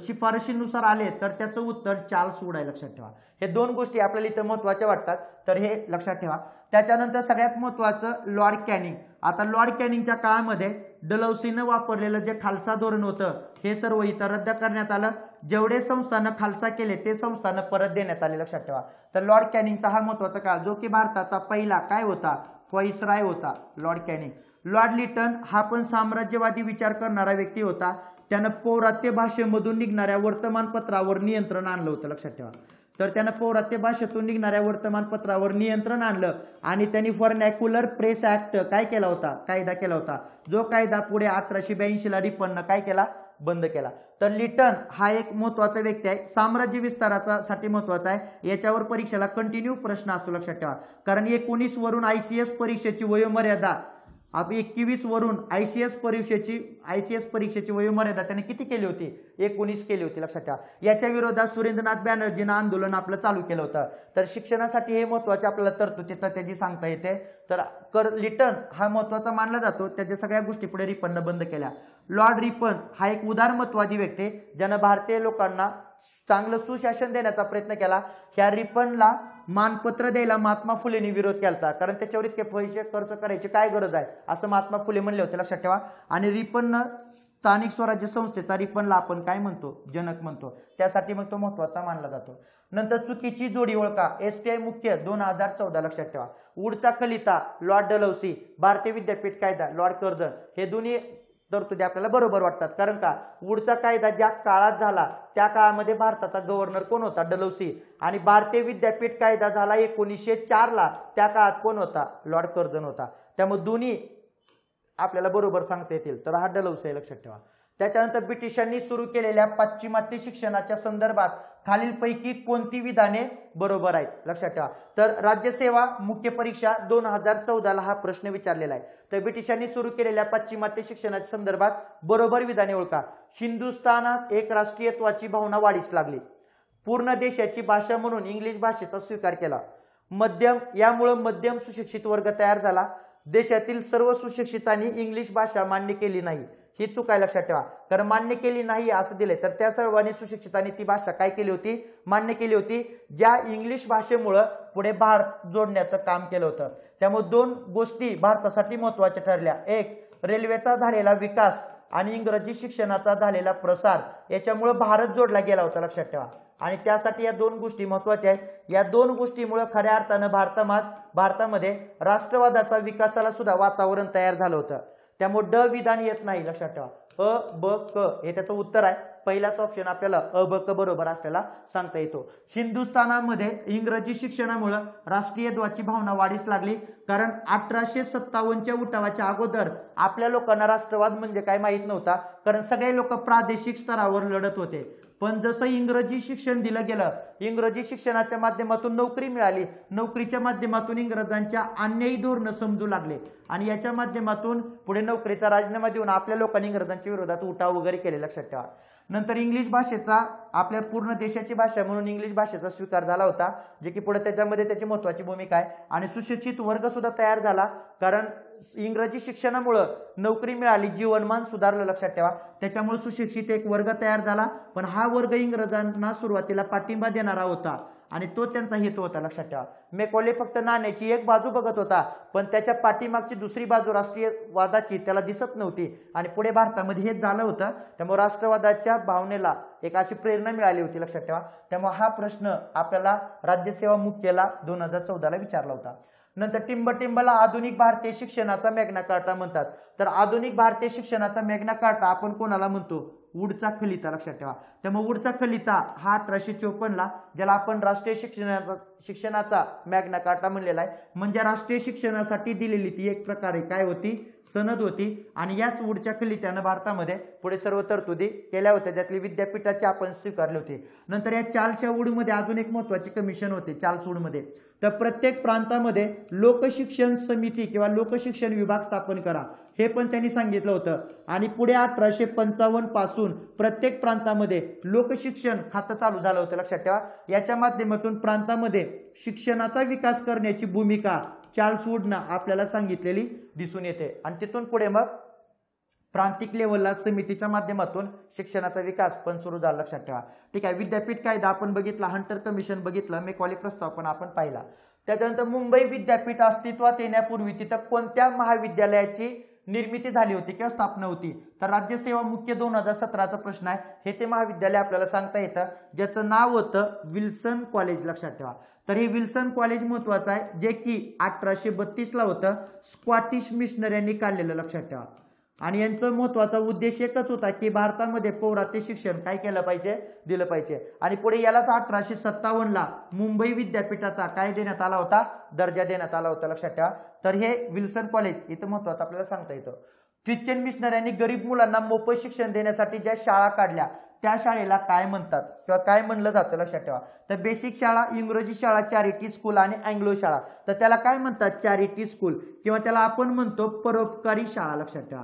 शिफारशीनुसार आले तर त्याचं उत्तर चाल सूड आहे लक्षात ठेवा हे दोन गोष्टी आपल्याला इथं महत्वाच्या वाटतात तर हे लक्षात ठेवा त्याच्यानंतर सगळ्यात महत्वाचं लॉर्ड कॅनिंग आता लॉर्ड कॅनिंगच्या काळामध्ये डलौसीनं वापरलेलं जे खालसा धोरण होतं हे सर्व इथं रद्द करण्यात आलं जेवढे संस्थानं खालसा केले ते संस्थानं परत देण्यात आले लक्षात ठेवा तर लॉर्ड कॅनिंगचा हा महत्वाचा काळ जो की भारताचा पहिला काय होता राय होता लॉर्ड कॅनिंग लॉर्ड लिटन हा पण साम्राज्यवादी विचार करणारा व्यक्ती होता त्यानं पौरात्य भाषेमधून निघणाऱ्या वर्तमानपत्रावर नियंत्रण आणलं होतं लक्षात ठेवा तर त्यानं पौरात्य भाषेतून निघणाऱ्या वर्तमानपत्रावर नियंत्रण आणलं आणि त्यांनी फॉर्नॅक्युलर प्रेस ऍक्ट काय केला होता कायदा केला होता जो कायदा पुढे अठराशे ला रिपन्न काय केला बंद केला तर लिटन हा एक महत्वाचा व्यक्ती आहे साम्राज्य विस्ताराचा साठी महत्वाचा आहे याच्यावर परीक्षेला कंटिन्यू प्रश्न असतो लक्षात ठेवा कारण एकोणीस वरून आयसीएस परीक्षेची वयोमर्यादा आप एकवीस वरून आय सी एस परीक्षेची आय सी एस परीक्षेची वयोमर्यादा त्याने किती केली होती एकोणीस केली होती लक्षात ठेवा याच्या विरोधात सुरेंद्रनाथ बॅनर्जीनं आंदोलन आपलं चालू केलं होतं तर शिक्षणासाठी हे महत्वाचे आपल्याला तरतूद तिथं त्याची सांगता येते तर कर लिटन हा महत्वाचा मानला जातो त्याच्या सगळ्या गोष्टी पुढे रिपननं बंद केल्या लॉर्ड रिपन हा एक उदारमतवादी व्यक्ती ज्यानं भारतीय लोकांना चांगलं सुशासन देण्याचा प्रयत्न केला ह्या रिपनला मानपत्र द्यायला महात्मा फुलेंनी विरोध केला कारण त्याच्यावर इतके पैसे खर्च करायची काय गरज आहे असं महात्मा फुले म्हणले होते लक्षात ठेवा आणि रिपन्न स्थानिक स्वराज्य संस्थेचा रिपनला आपण काय म्हणतो जनक म्हणतो त्यासाठी मग तो महत्वाचा मानला जातो नंतर चुकीची जोडी ओळखा एस टी आय मुख्य दोन हजार चौदा लक्षात ठेवा उडचा कलिता लॉर्ड डलौसी भारतीय विद्यापीठ कायदा लॉर्ड कर्जन हे दोन्ही तरतुदी आपल्याला बरोबर वाटतात कारण का पुढचा कायदा ज्या काळात झाला त्या काळामध्ये भारताचा गव्हर्नर कोण होता डलौसी आणि भारतीय विद्यापीठ कायदा झाला एकोणीसशे चारला त्या काळात कोण होता लॉर्ड कर्जन होता त्यामुळे दोन्ही आपल्याला बरोबर सांगता येतील तर हा डलौसी लक्षात ठेवा त्याच्यानंतर ब्रिटिशांनी सुरू केलेल्या पाश्चिमात्य शिक्षणाच्या संदर्भात खालीलपैकी कोणती विधाने बरोबर आहेत लक्षात ठेवा तर राज्यसेवा मुख्य परीक्षा दोन हजार चौदाला हा प्रश्न विचारलेला आहे तर ब्रिटिशांनी सुरू केलेल्या पाश्चिमात्य शिक्षणाच्या संदर्भात बरोबर विधाने ओळखा हिंदुस्थानात एक राष्ट्रीयत्वाची भावना वाढीस लागली पूर्ण देशाची भाषा म्हणून इंग्लिश भाषेचा स्वीकार केला मध्यम यामुळे मध्यम सुशिक्षित वर्ग तयार झाला देशातील सर्व सुशिक्षितांनी इंग्लिश भाषा मान्य केली नाही ही चूक आहे लक्षात ठेवा कारण मान्य केली नाही असं दिले तर त्या सर्वांनी सुशिक्षितांनी ती भाषा काय केली होती मान्य केली होती ज्या इंग्लिश भाषेमुळं पुढे भारत जोडण्याचं काम केलं होतं त्यामुळे दोन गोष्टी भारतासाठी महत्वाच्या ठरल्या एक रेल्वेचा झालेला विकास आणि इंग्रजी शिक्षणाचा झालेला प्रसार याच्यामुळं भारत जोडला गेला होता लक्षात ठेवा आणि त्यासाठी या दोन गोष्टी महत्वाच्या आहेत या दोन गोष्टीमुळे खऱ्या अर्थानं भारतामध्ये भारतामध्ये राष्ट्रवादाचा विकासाला सुद्धा वातावरण तयार झालं होतं त्यामुळे ड विधान येत नाही लक्षात ठेवा अ ब क हे त्याचं उत्तर आहे पहिलाच ऑप्शन आपल्याला अबक बरोबर असलेला सांगता येतो हिंदुस्थानामध्ये इंग्रजी शिक्षणामुळे राष्ट्रीयत्वाची भावना वाढीस लागली कारण अठराशे सत्तावन्नच्या उठावाच्या अगोदर आपल्या लोकांना राष्ट्रवाद म्हणजे काय माहीत नव्हता कारण सगळे लोक प्रादेशिक स्तरावर लढत होते पण जसं इंग्रजी शिक्षण दिलं गेलं इंग्रजी शिक्षणाच्या माध्यमातून नोकरी मिळाली नोकरीच्या माध्यमातून इंग्रजांच्या अन्यायी धोरणं समजू लागले आणि याच्या माध्यमातून पुढे नोकरीचा राजीनामा देऊन आपल्या लोकांनी इंग्रजांच्या विरोधात उठाव वगैरे केले लक्षात ठेवा नंतर इंग्लिश भाषेचा आपल्या पूर्ण देशाची भाषा म्हणून इंग्लिश भाषेचा स्वीकार झाला होता जे की पुढे त्याच्यामध्ये त्याची महत्वाची भूमिका आहे आणि सुशिक्षित वर्ग सुद्धा तयार झाला कारण इंग्रजी शिक्षणामुळं नोकरी मिळाली जीवनमान सुधारलं लक्षात ठेवा त्याच्यामुळे सुशिक्षित एक वर्ग तयार झाला पण हा वर्ग इंग्रजांना सुरुवातीला पाठिंबा देणारा होता आणि तो त्यांचा हेतू होता लक्षात ठेवा मेकोले फक्त नाण्याची एक बाजू बघत होता पण त्याच्या पाठीमागची दुसरी बाजू राष्ट्रीयवादाची त्याला दिसत नव्हती आणि पुढे भारतामध्ये हेच झालं होतं त्यामुळे राष्ट्रवादाच्या भावनेला एक अशी प्रेरणा मिळाली होती लक्षात ठेवा त्यामुळे हा प्रश्न आपल्याला राज्यसेवा मुख्यला दोन हजार चौदाला विचारला होता नंतर टिंब टिंबला आधुनिक भारतीय शिक्षणाचा मॅग्ना कार्टा म्हणतात तर आधुनिक भारतीय शिक्षणाचा मॅग्ना कार्टा आपण कोणाला म्हणतो उडचा खलिता लक्षात ठेवा त्यामुळे उडचा खलिता हा अठराशे चोपन्नला ज्याला आपण राष्ट्रीय शिक्षणाचा शिक्षणाचा मॅग्ना कार्टा म्हणलेला आहे म्हणजे राष्ट्रीय शिक्षणासाठी दिलेली ती एक प्रकारे काय होती सनद होती आणि याच उडच्या खलित्यानं भारतामध्ये पुढे सर्व तरतुदी केल्या होत्या त्यातली विद्यापीठाचे आपण स्वीकारले होते नंतर या चार्ल्सच्या उडमध्ये अजून एक महत्वाची कमिशन होते चार्ल्स वूडमध्ये तर प्रत्येक प्रांतामध्ये लोकशिक्षण समिती किंवा लोकशिक्षण विभाग स्थापन करा हे पण त्यांनी सांगितलं होतं आणि पुढे अठराशे पंचावन्न पासून प्रत्येक प्रांतामध्ये लोकशिक्षण खातं चालू झालं होतं लक्षात ठेवा याच्या माध्यमातून प्रांतामध्ये शिक्षणाचा विकास करण्याची भूमिका चार्ल्स वूडनं आपल्याला सांगितलेली दिसून येते आणि तिथून पुढे मग प्रांतिक लेवलला समितीच्या माध्यमातून शिक्षणाचा विकास पण सुरू झाला लक्षात ठेवा ठीक आहे विद्यापीठ कायदा आपण बघितला हंटर कमिशन बघितलं मेकॉली प्रस्ताव पण आपण पाहिला त्याच्यानंतर मुंबई विद्यापीठ अस्तित्वात येण्यापूर्वी तिथं कोणत्या महाविद्यालयाची निर्मिती झाली होती किंवा स्थापना होती तर राज्यसेवा मुख्य दोन हजार सतराचा प्रश्न आहे हे ते महाविद्यालय आपल्याला सांगता येतं ज्याचं नाव होतं विल्सन कॉलेज लक्षात ठेवा तर हे विल्सन कॉलेज महत्वाचं आहे जे की अठराशे बत्तीसला होतं स्कॉटिश मिशनऱ्यांनी काढलेलं लक्षात ठेवा आणि यांचं महत्वाचा उद्देश एकच होता की भारतामध्ये पौरात्य शिक्षण काय केलं पाहिजे दिलं पाहिजे आणि पुढे यालाच अठराशे सत्तावन्नला मुंबई विद्यापीठाचा काय देण्यात आला होता दर्जा देण्यात आला होता लक्षात ठेवा तर हे विल्सन कॉलेज इथं महत्वाचं आपल्याला सांगता येतं ख्रिश्चन यांनी गरीब मुलांना मोफत शिक्षण देण्यासाठी ज्या शाळा काढल्या त्या शाळेला काय म्हणतात किंवा काय म्हणलं जातं लक्षात ठेवा तर बेसिक शाळा इंग्रजी शाळा चॅरिटी स्कूल आणि अँग्लो शाळा तर त्याला काय म्हणतात चॅरिटी स्कूल किंवा त्याला आपण म्हणतो परोपकारी शाळा लक्षात ठेवा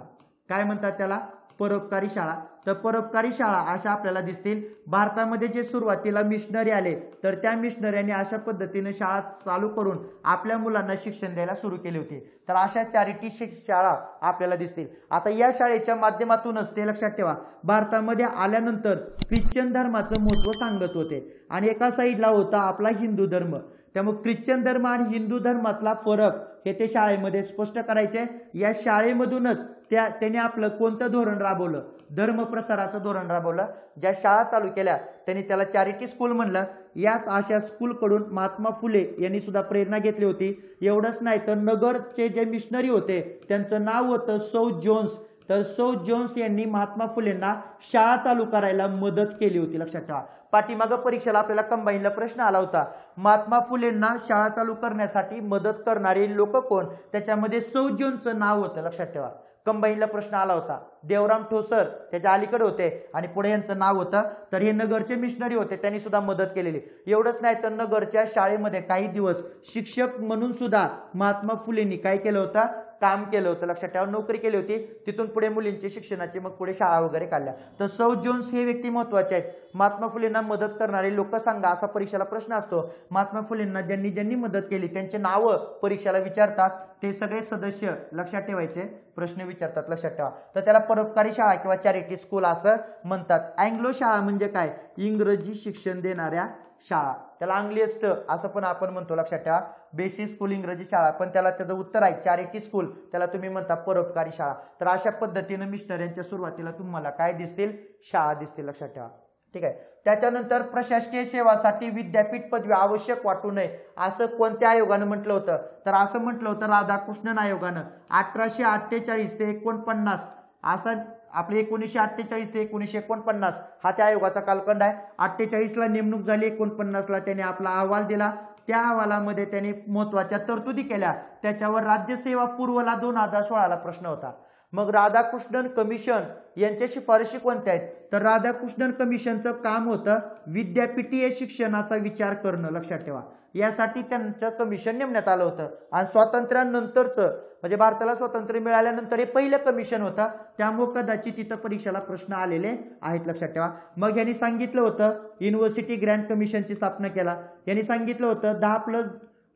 काय म्हणतात त्याला परोपकारी शाळा तर परोपकारी शाळा अशा आपल्याला दिसतील भारतामध्ये जे सुरुवातीला मिशनरी आले तर त्या मिशनऱ्यांनी अशा पद्धतीने शाळा चालू करून आपल्या मुलांना शिक्षण द्यायला सुरू केले होते तर अशा चॅरिटी शाळा आपल्याला दिसतील आता या शाळेच्या माध्यमातूनच ते लक्षात ठेवा भारतामध्ये आल्यानंतर ख्रिश्चन धर्माचं महत्व सांगत होते आणि एका साईडला होता आपला हिंदू धर्म त्यामुळे ख्रिश्चन धर्म आणि हिंदू धर्मातला फरक हे ते शाळेमध्ये स्पष्ट करायचे या शाळेमधूनच त्या त्याने आपलं कोणतं धोरण राबवलं धर्मप्रसाराचं धोरण राबवलं ज्या शाळा चालू केल्या त्यांनी त्याला चॅरिटी स्कूल म्हणलं याच अशा स्कूलकडून महात्मा फुले यांनी सुद्धा प्रेरणा घेतली होती एवढंच नाही तर नगरचे जे मिशनरी होते त्यांचं नाव होतं सौ जोन्स तर सौ जोन्स यांनी महात्मा फुलेंना शाळा चालू करायला मदत केली होती लक्षात ठेवा पाठीमाग परीक्षेला आपल्याला कंबाईनला प्रश्न आला होता महात्मा फुलेंना शाळा चालू करण्यासाठी मदत करणारे लोक कोण त्याच्यामध्ये सौ जोनचं नाव होतं लक्षात ठेवा कंबाईनला प्रश्न आला होता देवराम ठोसर त्याच्या अलीकडे होते आणि पुढे यांचं नाव होतं तर हे नगरचे मिशनरी होते त्यांनी सुद्धा मदत केलेली एवढंच नाही तर नगरच्या शाळेमध्ये काही दिवस शिक्षक म्हणून सुद्धा महात्मा फुलेंनी काय केलं होतं काम केलं होतं लक्षात ठेवा नोकरी केली होती तिथून पुढे मुलींची शिक्षणाची मग पुढे शाळा वगैरे काढल्या तर सौ जोन्स हे व्यक्ती महत्वाचे आहेत महात्मा फुलेंना मदत करणारे लोक सांगा असा परीक्षेला प्रश्न असतो महात्मा फुलेंना ज्यांनी ज्यांनी मदत केली त्यांचे नावं परीक्षेला विचारतात ते सगळे सदस्य लक्षात ठेवायचे प्रश्न विचारतात लक्षात ठेवा तर त्याला परोपकारी शाळा किंवा चॅरिटी स्कूल असं म्हणतात अँग्लो शाळा म्हणजे काय इंग्रजी शिक्षण देणाऱ्या शाळा त्याला असतं असं पण आपण म्हणतो लक्षात ठेवा बेसिक स्कूल इंग्रजी शाळा पण त्याला त्याचं उत्तर आहे चॅरिटी स्कूल त्याला तुम्ही म्हणता परोपकारी शाळा तर अशा पद्धतीनं मिशनऱ्यांच्या सुरुवातीला तुम्हाला काय दिसतील शाळा दिसतील लक्षात ठेवा ठीक आहे त्याच्यानंतर प्रशासकीय सेवासाठी विद्यापीठ पदवी आवश्यक वाटू नये असं कोणत्या आयोगानं म्हटलं होतं तर असं म्हटलं होतं राधाकृष्णन आयोगानं अठराशे अठ्ठेचाळीस ते एकोणपन्नास असं आपले एकोणीसशे अठ्ठेचाळीस ते एकोणीसशे एकोणपन्नास हा त्या आयोगाचा कालखंड आहे अठ्ठेचाळीसला नेमणूक झाली एकोणपन्नासला त्याने आपला अहवाल दिला त्या अहवालामध्ये त्यांनी महत्वाच्या तरतुदी केल्या त्याच्यावर राज्यसेवा पूर्वला दोन हजार सोळाला प्रश्न होता मग राधाकृष्णन कमिशन यांच्या शिफारशी कोणत्या आहेत तर राधाकृष्णन कमिशनचं काम होतं विद्यापीठीय शिक्षणाचा विचार करणं लक्षात ठेवा यासाठी त्यांचं कमिशन नेमण्यात आलं होतं आणि स्वातंत्र्यानंतरचं म्हणजे भारताला स्वातंत्र्य मिळाल्यानंतर हे पहिलं कमिशन होतं त्यामुळे कदाचित तिथं परीक्षेला प्रश्न आलेले आहेत लक्षात ठेवा मग यांनी सांगितलं होतं युनिव्हर्सिटी ग्रँड कमिशनची स्थापना केला यांनी सांगितलं होतं दहा प्लस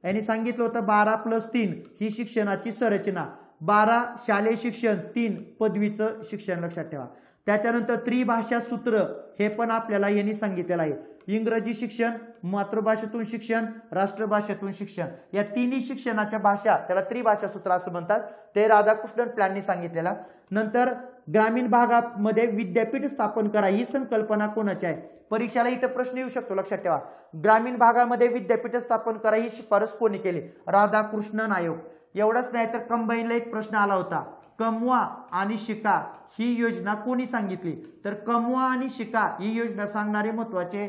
यांनी सांगितलं होतं बारा प्लस तीन ही शिक्षणाची संरचना बारा शालेय शिक्षण तीन पदवीचं शिक्षण लक्षात ठेवा त्याच्यानंतर त्रिभाषा सूत्र हे पण आपल्याला यांनी सांगितलेलं आहे इंग्रजी शिक्षण मातृभाषेतून शिक्षण राष्ट्रभाषेतून शिक्षण या तिन्ही शिक्षणाच्या भाषा त्याला त्रिभाषा सूत्र असं म्हणतात ते राधाकृष्णन प्लॅनने सांगितलेला नंतर ग्रामीण भागामध्ये विद्यापीठ स्थापन करा ही संकल्पना कोणाची आहे परीक्षेला इथं प्रश्न येऊ शकतो लक्षात ठेवा ग्रामीण भागामध्ये विद्यापीठ स्थापन करा ही शिफारस कोणी केली राधाकृष्णन आयोग एवढंच नाही तर कंबाईनला एक प्रश्न आला होता कमवा आणि शिका ही योजना कोणी सांगितली तर कमवा आणि शिका ही योजना सांगणारे महत्वाचे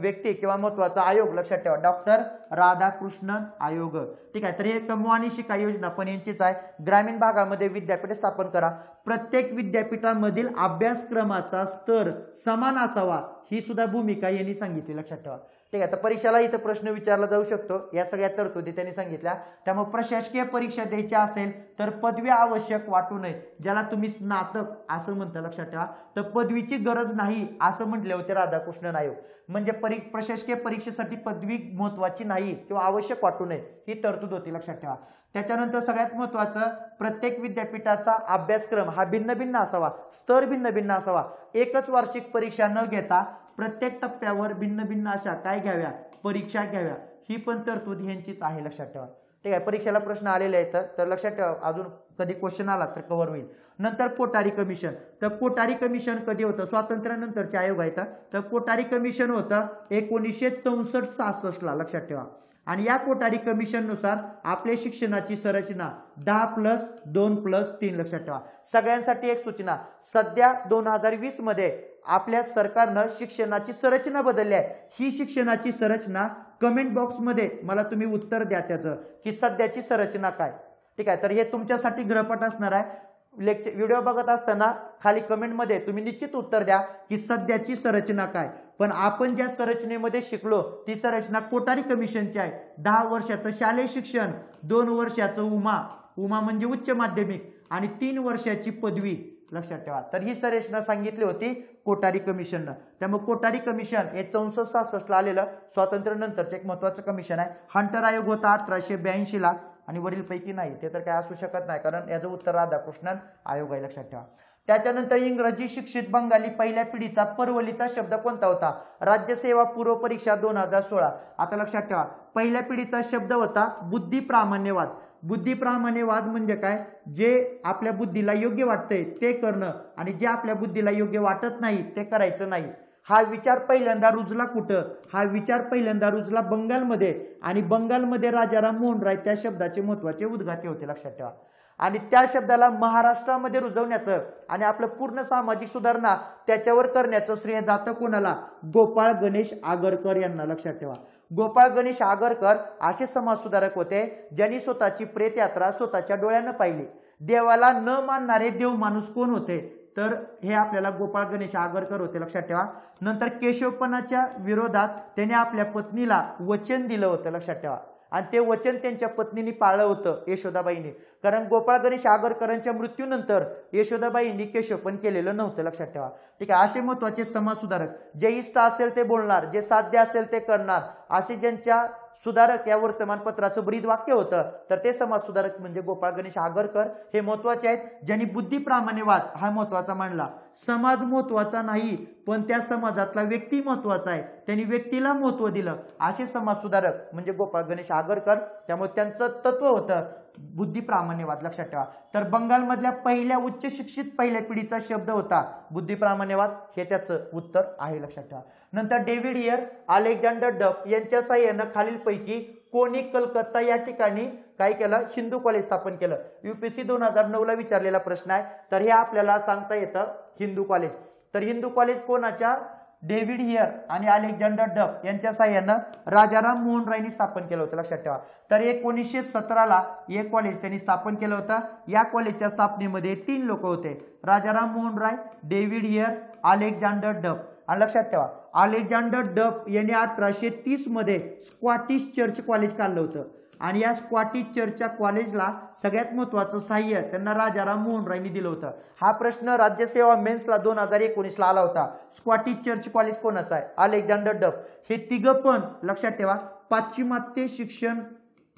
व्यक्ती किंवा महत्वाचा आयोग लक्षात ठेवा डॉक्टर राधाकृष्णन आयोग ठीक आहे तर हे कमवा आणि शिका योजना पण यांचीच आहे ग्रामीण भागामध्ये विद्यापीठ स्थापन करा प्रत्येक विद्यापीठामधील अभ्यासक्रमाचा स्तर समान असावा ही सुद्धा भूमिका यांनी सांगितली लक्षात ठेवा ठीक आहे तर परीक्षेला इथं प्रश्न विचारला जाऊ शकतो या सगळ्या तरतुदी त्यांनी सांगितल्या त्यामुळे प्रशासकीय परीक्षा द्यायची असेल तर पदवी आवश्यक वाटू नये ज्याला तुम्ही स्नातक असं म्हणता लक्षात ठेवा तर पदवीची गरज नाही असं म्हटले होते राधाकृष्ण नायक म्हणजे परी प्रशासकीय परीक्षेसाठी पदवी महत्वाची नाही किंवा आवश्यक वाटू नये ही तरतूद होती लक्षात ठेवा त्याच्यानंतर सगळ्यात महत्वाचं प्रत्येक विद्यापीठाचा अभ्यासक्रम हा भिन्न भिन्न असावा स्तर भिन्न भिन्न असावा एकच वार्षिक परीक्षा न घेता प्रत्येक टप्प्यावर भिन्न भिन्न अशा काय घ्याव्या परीक्षा घ्याव्या ही पण तरतूद यांचीच आहे लक्षात ठेवा ठीक आहे परीक्षेला प्रश्न आलेले आहेत तर लक्षात ठेवा अजून कधी क्वेश्चन आला तर कव्हर होईल नंतर कोटारी कमिशन तर कोटारी कमिशन कधी होतं स्वातंत्र्यानंतरचे आयोग आहेत तर कोटारी कमिशन होतं एकोणीसशे चौसष्ट सहासष्टला लक्षात ठेवा आणि या कोठारी कमिशननुसार आपल्या शिक्षणाची संरचना दहा प्लस दोन प्लस तीन लक्षात ठेवा सगळ्यांसाठी एक सूचना सध्या दोन हजार वीस मध्ये आपल्या सरकारनं शिक्षणाची संरचना बदलली आहे ही शिक्षणाची संरचना कमेंट बॉक्समध्ये मला तुम्ही उत्तर द्या त्याचं की सध्याची संरचना काय ठीक आहे तर हे तुमच्यासाठी ग्रहपट असणार आहे लेक्चर व्हिडिओ बघत असताना खाली कमेंटमध्ये तुम्ही निश्चित उत्तर द्या की सध्याची संरचना काय पण आपण ज्या संरचनेमध्ये शिकलो ती संरचना कोटारी कमिशनची आहे दहा वर्षाचं शालेय शिक्षण दोन वर्षाचं उमा उमा म्हणजे उच्च माध्यमिक आणि तीन वर्षाची पदवी लक्षात ठेवा तर ही संरचना सांगितली होती कोटारी कमिशननं त्यामुळे कोटारी कमिशन हे चौसष्ट सहासष्टला आलेलं स्वातंत्र्यानंतरचं एक महत्वाचं कमिशन आहे हंटर आयोग होता अठराशे ब्याऐंशीला आणि वरीलपैकी नाही ते तर काय असू शकत नाही कारण याचं उत्तर राधाकृष्णन आयोग आहे लक्षात ठेवा त्याच्यानंतर इंग्रजी शिक्षित बंगाली पहिल्या पिढीचा परवलीचा शब्द कोणता होता राज्यसेवा पूर्व परीक्षा दोन हजार सोळा आता लक्षात ठेवा पहिल्या पिढीचा शब्द होता बुद्धी प्रामाण्यवाद बुद्धी प्रामाण्यवाद म्हणजे काय जे आपल्या बुद्धीला योग्य वाटतंय ते करणं आणि जे आपल्या बुद्धीला योग्य वाटत नाही ते करायचं नाही हा विचार पहिल्यांदा रुजला कुठं हा विचार पहिल्यांदा रुजला बंगालमध्ये आणि बंगालमध्ये राजाराम मोहन राय त्या शब्दाचे महत्वाचे उद्घाटन होते लक्षात ठेवा आणि त्या शब्दाला महाराष्ट्रामध्ये रुजवण्याचं आणि आपलं पूर्ण सामाजिक सुधारणा त्याच्यावर करण्याचं श्रेय जातं कोणाला गोपाळ गणेश आगरकर यांना लक्षात ठेवा गोपाळ गणेश आगरकर असे समाजसुधारक होते ज्यांनी स्वतःची प्रेतयात्रा स्वतःच्या डोळ्यानं पाहिली देवाला न मानणारे देव माणूस कोण होते तर हे आपल्याला गोपाळ गणेश आगरकर होते लक्षात ठेवा नंतर केशवपणाच्या विरोधात त्याने आपल्या पत्नीला वचन दिलं होतं लक्षात ठेवा आणि ते वचन त्यांच्या पत्नीनी पाळलं होतं यशोदाबाईंनी कारण गोपाळ गणेश आगरकरांच्या मृत्यूनंतर यशोदाबाईंनी केशवपण केलेलं नव्हतं लक्षात ठेवा ठीक आहे असे महत्वाचे समाजसुधारक जे इष्ट असेल ते बोलणार जे साध्य असेल ते करणार असे ज्यांच्या सुधारक या वर्तमानपत्राचं ब्रीद वाक्य होतं तर ते समाज सुधारक म्हणजे गोपाळ गणेश आगरकर हे महत्वाचे आहेत ज्यांनी बुद्धिप्रामाण्यवाद हा महत्वाचा मांडला समाज महत्वाचा नाही पण त्या समाजातला व्यक्ती महत्वाचा आहे त्यांनी व्यक्तीला महत्व दिलं असे समाज सुधारक म्हणजे गोपाळ गणेश आगरकर त्यामुळे त्यांचं तत्व होतं बुद्धी प्रामाण्यवाद लक्षात ठेवा तर बंगालमधल्या पहिल्या उच्च शिक्षित पहिल्या पिढीचा शब्द होता बुद्धी हे त्याचं उत्तर आहे लक्षात ठेवा नंतर डेव्हिड इयर अलेक्झांडर डफ यांच्या सहाय्यानं खालीलपैकी कोणी कलकत्ता या ठिकाणी काय केलं हिंदू कॉलेज स्थापन केलं युपीसी दोन हजार नऊला विचारलेला प्रश्न आहे तर हे आपल्याला सांगता येतं हिंदू कॉलेज तर हिंदू कॉलेज कोणाच्या डेव्हिड हियर आणि अलेक्झांडर डफ यांच्या साह्यानं राजाराम मोहन रायनी स्थापन केलं होतं लक्षात ठेवा तर एकोणीसशे सतराला हे कॉलेज त्यांनी स्थापन केलं होतं या कॉलेजच्या स्थापनेमध्ये तीन लोक होते Rajaram Mohan Roy David Hare Alexander Duff आणि लक्षात ठेवा अलेक्झांडर डफ यांनी अठराशे तीस मध्ये स्कॉटिश चर्च कॉलेज काढलं होतं आणि या स्क्वाटी चर्चच्या कॉलेजला सगळ्यात महत्वाचं सहाय्य त्यांना राजाराम मोहन रायनी दिलं होतं हा प्रश्न राज्यसेवा मेन्सला दोन हजार एकोणीसला आला होता स्क्वाटी चर्च कॉलेज कोणाचा आहे अलेक्झांडर डफ हे तिघं पण लक्षात ठेवा पाश्चिमात्य शिक्षण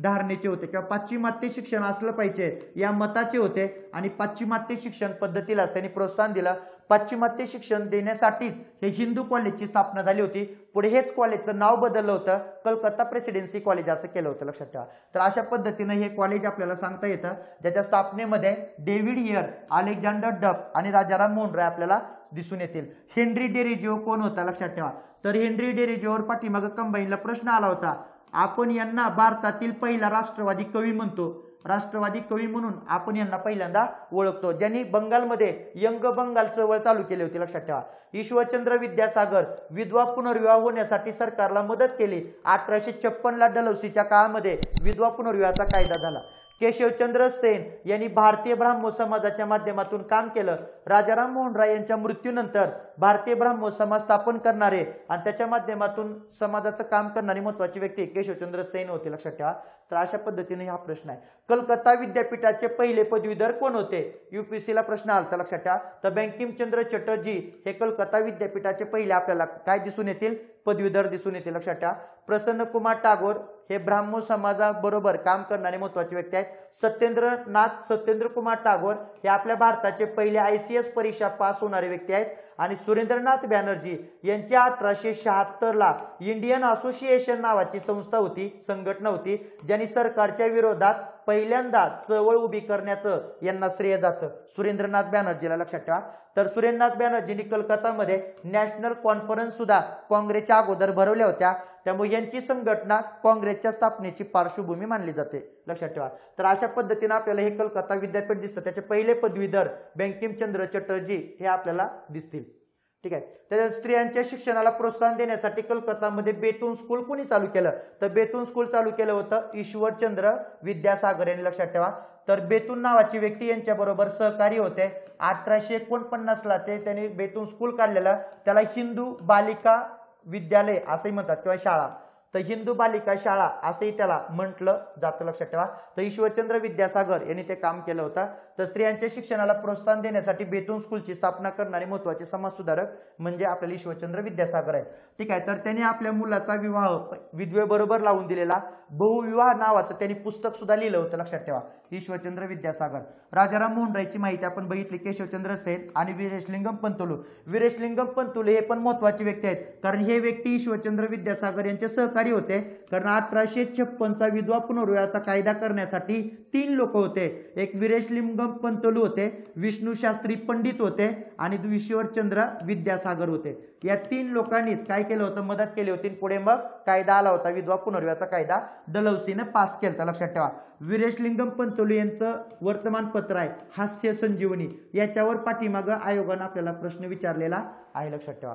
धारणेचे होते किंवा पाश्चिमात्य शिक्षण असलं पाहिजे या मताचे होते आणि पाश्चिमात्य शिक्षण पद्धतीलाच त्यांनी प्रोत्साहन दिलं पाश्चिमात्य शिक्षण देण्यासाठीच हे हिंदू कॉलेजची स्थापना झाली होती पुढे हेच कॉलेजचं नाव बदललं होतं कलकत्ता प्रेसिडेन्सी कॉलेज असं केलं होतं लक्षात ठेवा तर अशा पद्धतीनं हे कॉलेज आपल्याला सांगता येतं ज्याच्या स्थापनेमध्ये डेव्हिड हियर अलेक्झांडर डब आणि राजाराम मोहन राय आपल्याला दिसून येतील हेनरी डेरेजिओ कोण होता लक्षात ठेवा तर हेनरी डेरेजिओवर पाठीमागं कंबाईनला प्रश्न आला होता आपण यांना भारतातील पहिला राष्ट्रवादी कवी म्हणतो राष्ट्रवादी कवी म्हणून आपण यांना पहिल्यांदा ओळखतो ज्यांनी बंगालमध्ये यंग बंगाल चळवळ चालू केली होती लक्षात ठेवा ईश्वरचंद्र विद्यासागर विधवा पुनर्विवाह होण्यासाठी सरकारला मदत केली अठराशे छप्पनला डलौसीच्या काळामध्ये विधवा पुनर्विवाहाचा कायदा झाला केशवचंद्र सेन यांनी भारतीय ब्राह्मो समाजाच्या माध्यमातून काम केलं राजाराम मोहन राय यांच्या मृत्यूनंतर भारतीय ब्राह्मो समाज स्थापन करणारे आणि त्याच्या माध्यमातून समाजाचं काम करणारी महत्वाची व्यक्ती केशवचंद्र सेन होते लक्षात ठेवा तर अशा पद्धतीने हा प्रश्न आहे कलकत्ता विद्यापीठाचे पहिले पदवीधर कोण होते ला प्रश्न आला लक्षात ठेवा तर बँकिमचंद्र चटर्जी हे कलकत्ता विद्यापीठाचे पहिले आपल्याला काय दिसून येतील पदवीधर दिसून येते लक्षात ठेवा प्रसन्न कुमार टागोर हे ब्राह्मण समाजाबरोबर काम करणारे महत्वाचे व्यक्ती आहेत सत्येंद्रनाथ सत्येंद्र कुमार टागोर हे आपल्या भारताचे पहिले एस परीक्षा पास होणारे व्यक्ती आहेत आणि सुरेंद्रनाथ बॅनर्जी यांच्या अठराशे शहात्तर ला इंडियन असोसिएशन नावाची संस्था होती संघटना होती ज्यांनी सरकारच्या विरोधात पहिल्यांदा चळवळ उभी करण्याचं यांना श्रेय जातं सुरेंद्रनाथ बॅनर्जीला लक्षात ठेवा तर सुरेंद्रनाथ बॅनर्जींनी कलकत्तामध्ये नॅशनल कॉन्फरन्स सुद्धा काँग्रेसच्या अगोदर भरवल्या होत्या त्यामुळे यांची संघटना काँग्रेसच्या स्थापनेची पार्श्वभूमी मानली जाते लक्षात ठेवा तर अशा पद्धतीने आपल्याला हे कलकत्ता विद्यापीठ दिसतं त्याचे पहिले पदवीधर बँकिमचंद्र चटर्जी हे आपल्याला दिसतील ठीक आहे त्याच्या स्त्रियांच्या शिक्षणाला प्रोत्साहन देण्यासाठी कलकत्तामध्ये बेतून स्कूल कोणी चालू केलं तर बेतून स्कूल चालू केलं होतं ईश्वरचंद्र विद्यासागर यांनी लक्षात ठेवा तर बेतून नावाची व्यक्ती यांच्याबरोबर सहकारी होते अठराशे एकोणपन्नासला ते त्यांनी बेतून स्कूल काढलेलं त्याला हिंदू बालिका विद्यालय असंही म्हणतात किंवा शाळा तर हिंदू बालिका शाळा असंही त्याला म्हटलं जातं लक्षात ठेवा तर ईश्वरचंद्र विद्यासागर यांनी ते काम केलं होतं तर स्त्रियांच्या शिक्षणाला प्रोत्साहन देण्यासाठी बेतून स्कूलची स्थापना करणारे महत्वाचे समाजसुधारक म्हणजे आपल्याला ईश्वरचंद्र विद्यासागर आहेत ठीक आहे तर त्यांनी आपल्या मुलाचा विवाह विधवेबरोबर लावून दिलेला बहुविवाह नावाचं त्यांनी पुस्तक सुद्धा लिहिलं होतं लक्षात ठेवा ईश्वरचंद्र विद्यासागर राजाराम मोहनरायची माहिती आपण बघितली केशवचंद्र सेन आणि वीरेशलिंगम पंतुलू वीरेशलिंगम पंतुलू हे पण महत्वाचे व्यक्ती आहेत कारण हे व्यक्ती ईश्वरचंद्र विद्यासागर यांचे सहकारी अधिकारी होते कारण अठराशे छप्पनचा विधवा पुनर्व्याचा कायदा करण्यासाठी तीन लोक होते एक विरेश लिंगम होते विष्णू शास्त्री पंडित होते आणि विश्वरचंद्र विद्यासागर होते या तीन लोकांनीच काय केलं होतं मदत केली होती पुढे मग कायदा आला होता विधवा पुनर्व्याचा कायदा डलौसीनं पास केला लक्षात ठेवा विरेश लिंगम पंतलू यांचं वर्तमानपत्र आहे हास्य संजीवनी याच्यावर पाठीमागं आयोगानं आपल्याला प्रश्न विचारलेला आहे लक्षात ठेवा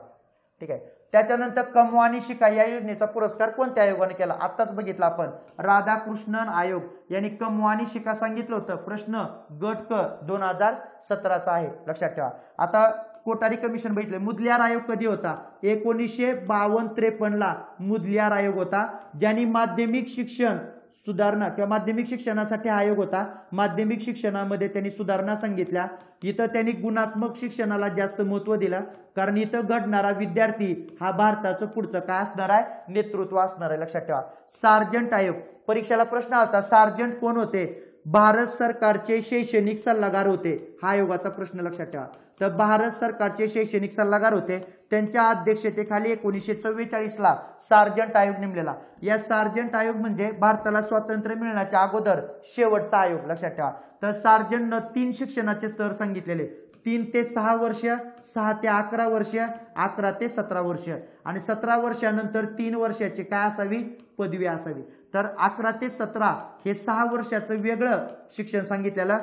ठीक आहे त्याच्यानंतर कमवानी शिका या योजनेचा पुरस्कार कोणत्या आयोगाने केला आत्ताच बघितला आपण राधाकृष्णन आयोग यांनी कमवानी शिका सांगितलं होतं प्रश्न गट क दोन हजार सतराचा आहे लक्षात ठेवा आता कोटारी कमिशन बघितलं मुदल्यार आयोग कधी होता एकोणीसशे बावन्न त्रेपन्न ला आयोग होता ज्यांनी माध्यमिक शिक्षण सुधारणा किंवा माध्यमिक शिक्षणासाठी आयोग होता माध्यमिक शिक्षणामध्ये त्यांनी सुधारणा सांगितल्या इथं त्यांनी गुणात्मक शिक्षणाला जास्त महत्व दिलं कारण इथं घडणारा विद्यार्थी हा भारताचं पुढचं काय असणार आहे नेतृत्व असणार आहे लक्षात ठेवा सार्जंट आयोग परीक्षेला प्रश्न आता सार्जंट कोण होते भारत सरकारचे शैक्षणिक सल्लागार होते हा आयोगाचा प्रश्न लक्षात ठेवा तर भारत सरकारचे शैक्षणिक सल्लागार होते त्यांच्या अध्यक्षतेखाली एकोणीसशे चव्वेचाळीसला सार्जंट आयोग नेमलेला या सार्जंट आयोग म्हणजे भारताला स्वातंत्र्य मिळण्याच्या अगोदर शेवटचा आयोग लक्षात ठेवा तर सार्जंटनं तीन शिक्षणाचे स्तर सांगितलेले तीन ते सहा वर्ष सहा ते अकरा वर्ष अकरा ते सतरा वर्ष आणि सतरा वर्षानंतर तीन वर्षाची काय असावी पदवी असावी तर अकरा ते सतरा हे सहा वर्षाचं वेगळं शिक्षण सांगितलेलं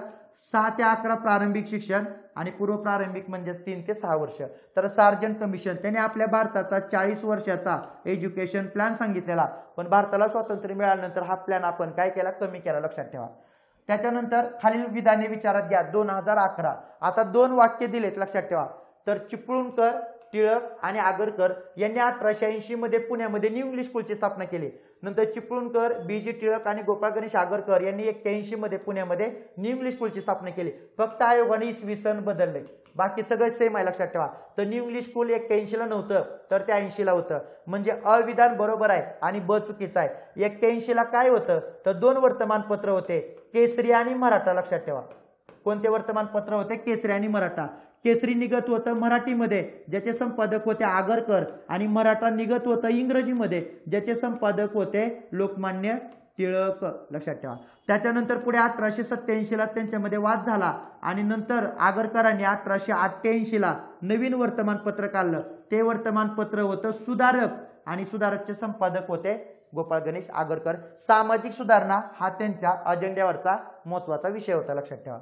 सहा ते अकरा प्रारंभिक शिक्षण आणि पूर्व प्रारंभिक म्हणजे तीन ते सहा वर्ष तर सार्जंट कमिशन त्याने आपल्या भारताचा चाळीस वर्षाचा एज्युकेशन प्लॅन सांगितलेला पण भारताला स्वातंत्र्य मिळाल्यानंतर हा प्लॅन आपण काय केला कमी केला लक्षात ठेवा त्याच्यानंतर खालील विधाने विचारात घ्या दोन हजार अकरा आता दोन वाक्य दिलेत लक्षात ठेवा तर चिपळूणकर टिळक आणि आगरकर यांनी अठराशे ऐंशी मध्ये पुण्यामध्ये न्यू इंग्लिश स्कूलची स्थापना केली नंतर चिपळूणकर बी जी टिळक आणि गोपाळ गणेश आगरकर यांनी एक्क्याऐंशी मध्ये पुण्यामध्ये न्यू इंग्लिश स्कूलची स्थापना केली फक्त आयोगाने इसवी सन बदलले बाकी सगळं सेम आहे लक्षात ठेवा तर न्यू इंग्लिश स्कूल ला नव्हतं तर ते ऐंशीला होतं म्हणजे अविधान बरोबर आहे आणि ब चुकीचं आहे ला काय होतं तर दोन वर्तमानपत्र होते केसरी आणि मराठा लक्षात ठेवा कोणते वर्तमानपत्र होते केसरी आणि मराठा केसरी निगत होतं मराठीमध्ये ज्याचे संपादक होते आगरकर आणि मराठा निगत होतं इंग्रजीमध्ये ज्याचे संपादक होते लोकमान्य टिळक लक्षात ठेवा त्याच्यानंतर पुढे अठराशे ला त्यांच्यामध्ये वाद झाला आणि नंतर आगरकरांनी अठराशे अठ्ठ्याऐंशीला नवीन वर्तमानपत्र काढलं ते वर्तमानपत्र होतं सुधारक आणि सुधारकचे संपादक होते गोपाळ गणेश आगरकर सामाजिक सुधारणा हा त्यांच्या अजेंड्यावरचा महत्वाचा विषय होता लक्षात ठेवा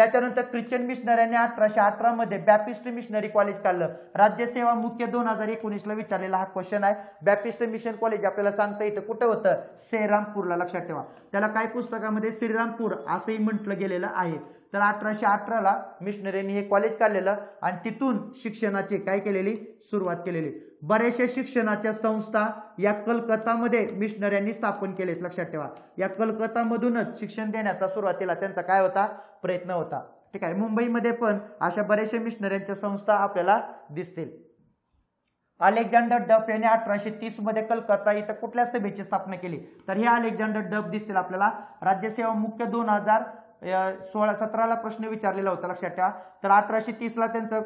त्याच्यानंतर ख्रिश्चन मिशनऱ्यांनी अठराशे अठरा मध्ये बॅपिस्ट मिशनरी कॉलेज काढलं राज्यसेवा मुख्य दोन हजार एकोणीसला विचारलेला हा क्वेश्चन आहे बॅपिस्ट मिशन कॉलेज आपल्याला सांगता येतं कुठं होतं श्रीरामपूरला लक्षात ठेवा त्याला काय पुस्तकामध्ये श्रीरामपूर असंही म्हटलं गेलेलं आहे तर अठराशे अठराला मिशनरीने हे कॉलेज काढलेलं आणि तिथून शिक्षणाची काय केलेली सुरुवात केलेली बऱ्याचशा शिक्षणाच्या संस्था या कलकत्तामध्ये मिशनऱ्यांनी स्थापन केलेत लक्षात ठेवा या कलकत्तामधूनच शिक्षण देण्याचा सुरुवातीला त्यांचा काय होता प्रयत्न होता ठीक आहे मुंबईमध्ये पण अशा बऱ्याचशा मिशनऱ्यांच्या संस्था आपल्याला दिसतील अलेक्झांडर डफ यांनी अठराशे तीस मध्ये कलकत्ता इथं कुठल्या सभेची स्थापना केली तर हे अलेक्झांडर डब दिसतील आपल्याला राज्यसेवा मुख्य दोन हजार सोळा सतराला प्रश्न विचारलेला होता लक्षात ठेवा तर अठराशे तीसला त्यांचं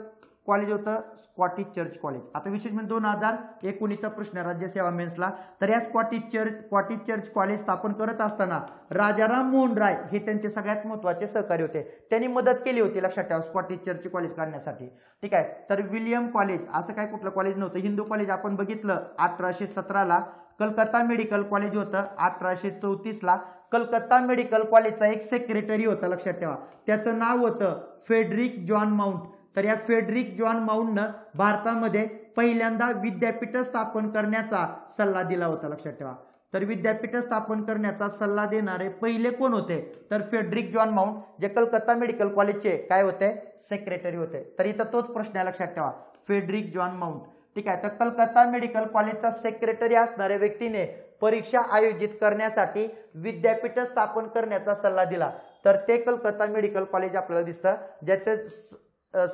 कॉलेज होतं स्कॉटिश चर्च कॉलेज आता विशेष म्हणजे दोन हजार एकोणीसचा प्रश्न राज्य सेवा मेन्सला तर या Scottish church scotty church college स्थापन करत असताना राजाराम मोहन राय हे त्यांचे सगळ्यात महत्वाचे सहकारी होते त्यांनी मदत केली होती लक्षात ठेवा स्कॉटी चर्च कॉलेज काढण्यासाठी ठीक आहे तर विलियम कॉलेज असं काय कुठलं कॉलेज नव्हतं हिंदू कॉलेज आपण बघितलं अठराशे सतराला कलकत्ता मेडिकल कॉलेज होतं अठराशे चौतीसला कलकत्ता मेडिकल कॉलेजचा एक सेक्रेटरी होता लक्षात ठेवा त्याचं नाव होतं फेडरिक जॉन माउंट तर या फेडरिक जॉन माऊंटनं भारतामध्ये पहिल्यांदा विद्यापीठ स्थापन करण्याचा सल्ला दिला होता लक्षात ठेवा तर विद्यापीठ स्थापन करण्याचा सल्ला देणारे पहिले कोण होते तर फेडरिक जॉन माउंट जे कलकत्ता मेडिकल कॉलेजचे काय होते सेक्रेटरी होते तर इथं तोच प्रश्न आहे लक्षात ठेवा फेडरिक जॉन माउंट ठीक आहे तर कलकत्ता मेडिकल कॉलेजचा सेक्रेटरी असणाऱ्या व्यक्तीने परीक्षा आयोजित करण्यासाठी विद्यापीठ स्थापन करण्याचा सल्ला दिला तर ते कलकत्ता मेडिकल कॉलेज आपल्याला दिसतं ज्याचे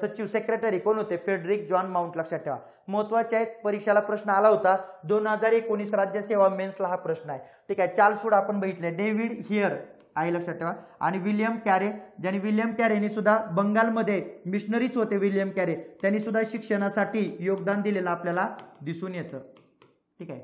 सचिव सेक्रेटरी कोण होते फेडरिक जॉन माउंट लक्षात ठेवा महत्वाचे आहेत परीक्षाला प्रश्न आला होता दोन हजार एकोणीस राज्य सेवा मेन्सला हा प्रश्न आहे ठीक आहे चार्ल्स वूड आपण बघितले डेव्हिड हिअर आहे लक्षात ठेवा आणि विलियम कॅरे ज्यांनी विलियम कॅरेने सुद्धा बंगालमध्ये मिशनरीच होते विलियम कॅरे त्यांनी सुद्धा शिक्षणासाठी योगदान दिलेलं आपल्याला दिसून येतं ठीक आहे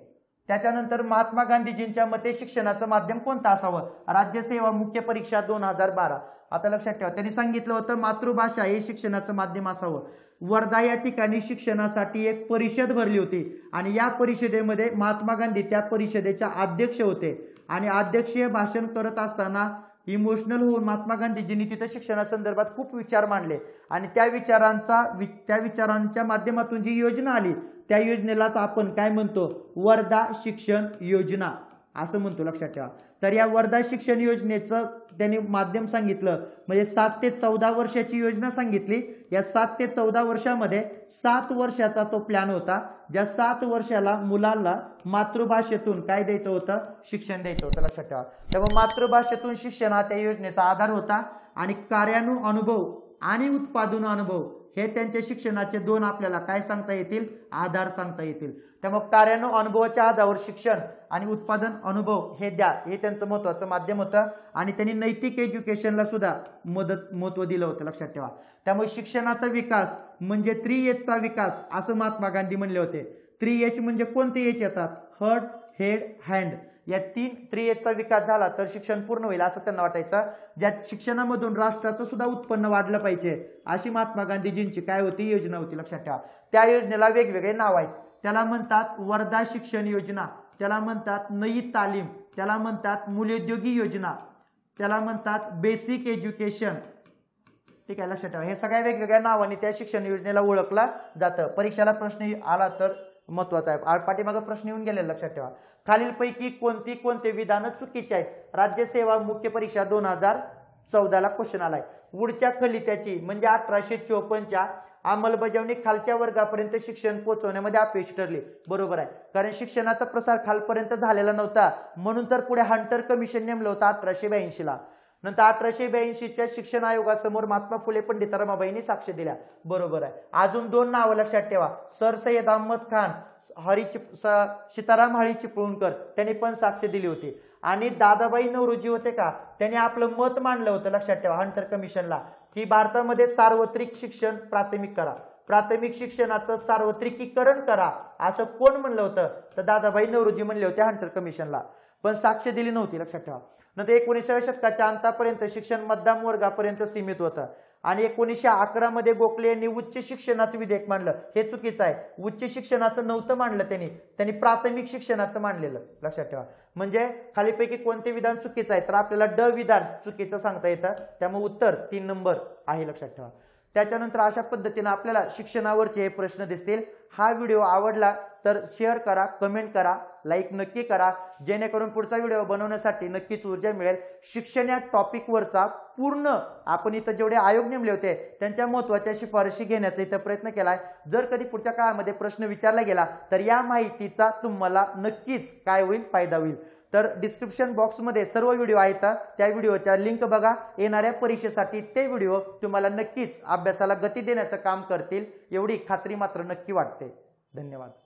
त्याच्यानंतर महात्मा गांधीजींच्या मते शिक्षणाचं माध्यम कोणतं असावं राज्यसेवा मुख्य परीक्षा दोन हजार बारा आता लक्षात ठेवा त्यांनी सांगितलं होतं मातृभाषा हे शिक्षणाचं माध्यम असावं वर्धा या ठिकाणी शिक्षणासाठी एक परिषद भरली होती आणि या परिषदेमध्ये महात्मा गांधी त्या परिषदेच्या अध्यक्ष होते आणि अध्यक्षीय भाषण करत असताना इमोशनल होऊन महात्मा गांधीजींनी तिथं शिक्षणासंदर्भात खूप विचार मांडले आणि त्या विचारांचा वि त्या विचारांच्या माध्यमातून जी योजना आली त्या योजनेलाच आपण काय म्हणतो वर्धा शिक्षण योजना असं म्हणतो लक्षात ठेवा तर या वर्धा शिक्षण योजनेचं त्यांनी माध्यम सांगितलं म्हणजे सात ते चौदा वर्षाची योजना सांगितली या सात ते चौदा वर्षामध्ये सात वर्षाचा तो प्लॅन होता ज्या सात वर्षाला मुलांना मातृभाषेतून काय द्यायचं होतं शिक्षण द्यायचं होतं लक्षात ठेवा तेव्हा मातृभाषेतून शिक्षण हा त्या योजनेचा आधार होता आणि कार्यानु अनुभव आणि उत्पादन अनुभव हे त्यांचे शिक्षणाचे दोन आपल्याला काय सांगता येतील आधार सांगता येतील त्यामुळे कार्यानो अनुभवाच्या आधारावर शिक्षण आणि उत्पादन अनुभव हे द्या हे त्यांचं महत्वाचं माध्यम होतं आणि त्यांनी नैतिक एज्युकेशनला सुद्धा मदत महत्व दिलं होतं लक्षात ठेवा त्यामुळे शिक्षणाचा विकास म्हणजे थ्री एचचा विकास असं महात्मा गांधी म्हणले होते थ्री एच म्हणजे कोणते एच येतात हर्ट हेड हँड या तीन त्रियेचा विकास झाला तर शिक्षण पूर्ण होईल असं त्यांना वाटायचं ज्यात शिक्षणामधून राष्ट्राचं सुद्धा उत्पन्न वाढलं पाहिजे अशी महात्मा गांधीजींची काय होती योजना होती लक्षात ठेवा त्या योजनेला वेगवेगळे नाव आहेत त्याला म्हणतात वर्धा शिक्षण योजना त्याला म्हणतात नई तालीम त्याला म्हणतात मुलोद्योगी योजना त्याला म्हणतात बेसिक एज्युकेशन ठीक आहे लक्षात ठेवा हे सगळ्या वेगवेगळ्या नावाने त्या शिक्षण योजनेला ओळखला जातं परीक्षेला प्रश्न आला तर महत्वाचा आहे आर पाठीमागं प्रश्न येऊन गेलेला लक्षात ठेवा खालीलपैकी कोणती कोणते विधानं चुकीचे आहेत राज्यसेवा मुख्य परीक्षा दोन हजार चौदाला क्वेश्चन आलाय वुडच्या खलित्याची म्हणजे अठराशे चोपन्नच्या अंमलबजावणी खालच्या वर्गापर्यंत शिक्षण पोहोचवण्यामध्ये अपेक्षित ठरले बरोबर आहे कारण शिक्षणाचा प्रसार खालपर्यंत झालेला नव्हता म्हणून तर पुढे हंटर कमिशन नेमलं होतं अठराशे ब्याऐंशीला नंतर अठराशे ब्याऐंशीच्या शिक्षण आयोगासमोर महात्मा फुले पंडित रमाबाईंनी साक्ष दिल्या बरोबर आहे अजून दोन नावं लक्षात ठेवा सर सय्यद अहमद खान हरी चिप सीताराम हरी चिपळूणकर त्यांनी पण साक्ष दिली होती आणि दादाबाई नवरोजी होते का त्यांनी आपलं मत मांडलं होतं लक्षात ठेवा हंटर कमिशनला की भारतामध्ये सार्वत्रिक शिक्षण प्राथमिक करा प्राथमिक शिक्षणाचं सार्वत्रिकीकरण करा असं कोण म्हणलं होतं तर दादाबाई नवरोजी म्हणले होते हंटर कमिशनला पण साक्ष दिली नव्हती लक्षात ठेवा नंतर एकोणीसाव्या शतकाच्या अंतापर्यंत शिक्षण मध्यम वर्गापर्यंत सीमित होतं आणि एकोणीसशे अकरा मध्ये गोखले यांनी उच्च शिक्षणाचं विधेयक मांडलं हे चुकीचं आहे उच्च शिक्षणाचं नव्हतं मांडलं त्यांनी त्यांनी प्राथमिक शिक्षणाचं मांडलेलं लक्षात ठेवा म्हणजे खालीपैकी कोणते विधान चुकीचं आहे तर आपल्याला ड विधान चुकीचं सांगता येतं त्यामुळे उत्तर तीन नंबर आहे लक्षात ठेवा त्याच्यानंतर अशा पद्धतीनं आपल्याला शिक्षणावरचे हे प्रश्न दिसतील हा व्हिडिओ आवडला तर शेअर करा कमेंट करा लाईक नक्की करा जेणेकरून पुढचा व्हिडिओ बनवण्यासाठी नक्कीच ऊर्जा मिळेल शिक्षण या टॉपिकवरचा पूर्ण आपण इथं जेवढे आयोग नेमले होते त्यांच्या महत्त्वाच्या शिफारशी घेण्याचा इथं प्रयत्न केला आहे जर कधी पुढच्या काळामध्ये प्रश्न विचारला गेला तर या माहितीचा तुम्हाला नक्कीच काय होईल फायदा होईल तर डिस्क्रिप्शन बॉक्समध्ये सर्व व्हिडिओ आहेत त्या व्हिडिओच्या लिंक बघा येणाऱ्या परीक्षेसाठी ते व्हिडिओ तुम्हाला नक्कीच अभ्यासाला गती देण्याचं काम करतील एवढी खात्री मात्र नक्की वाटते धन्यवाद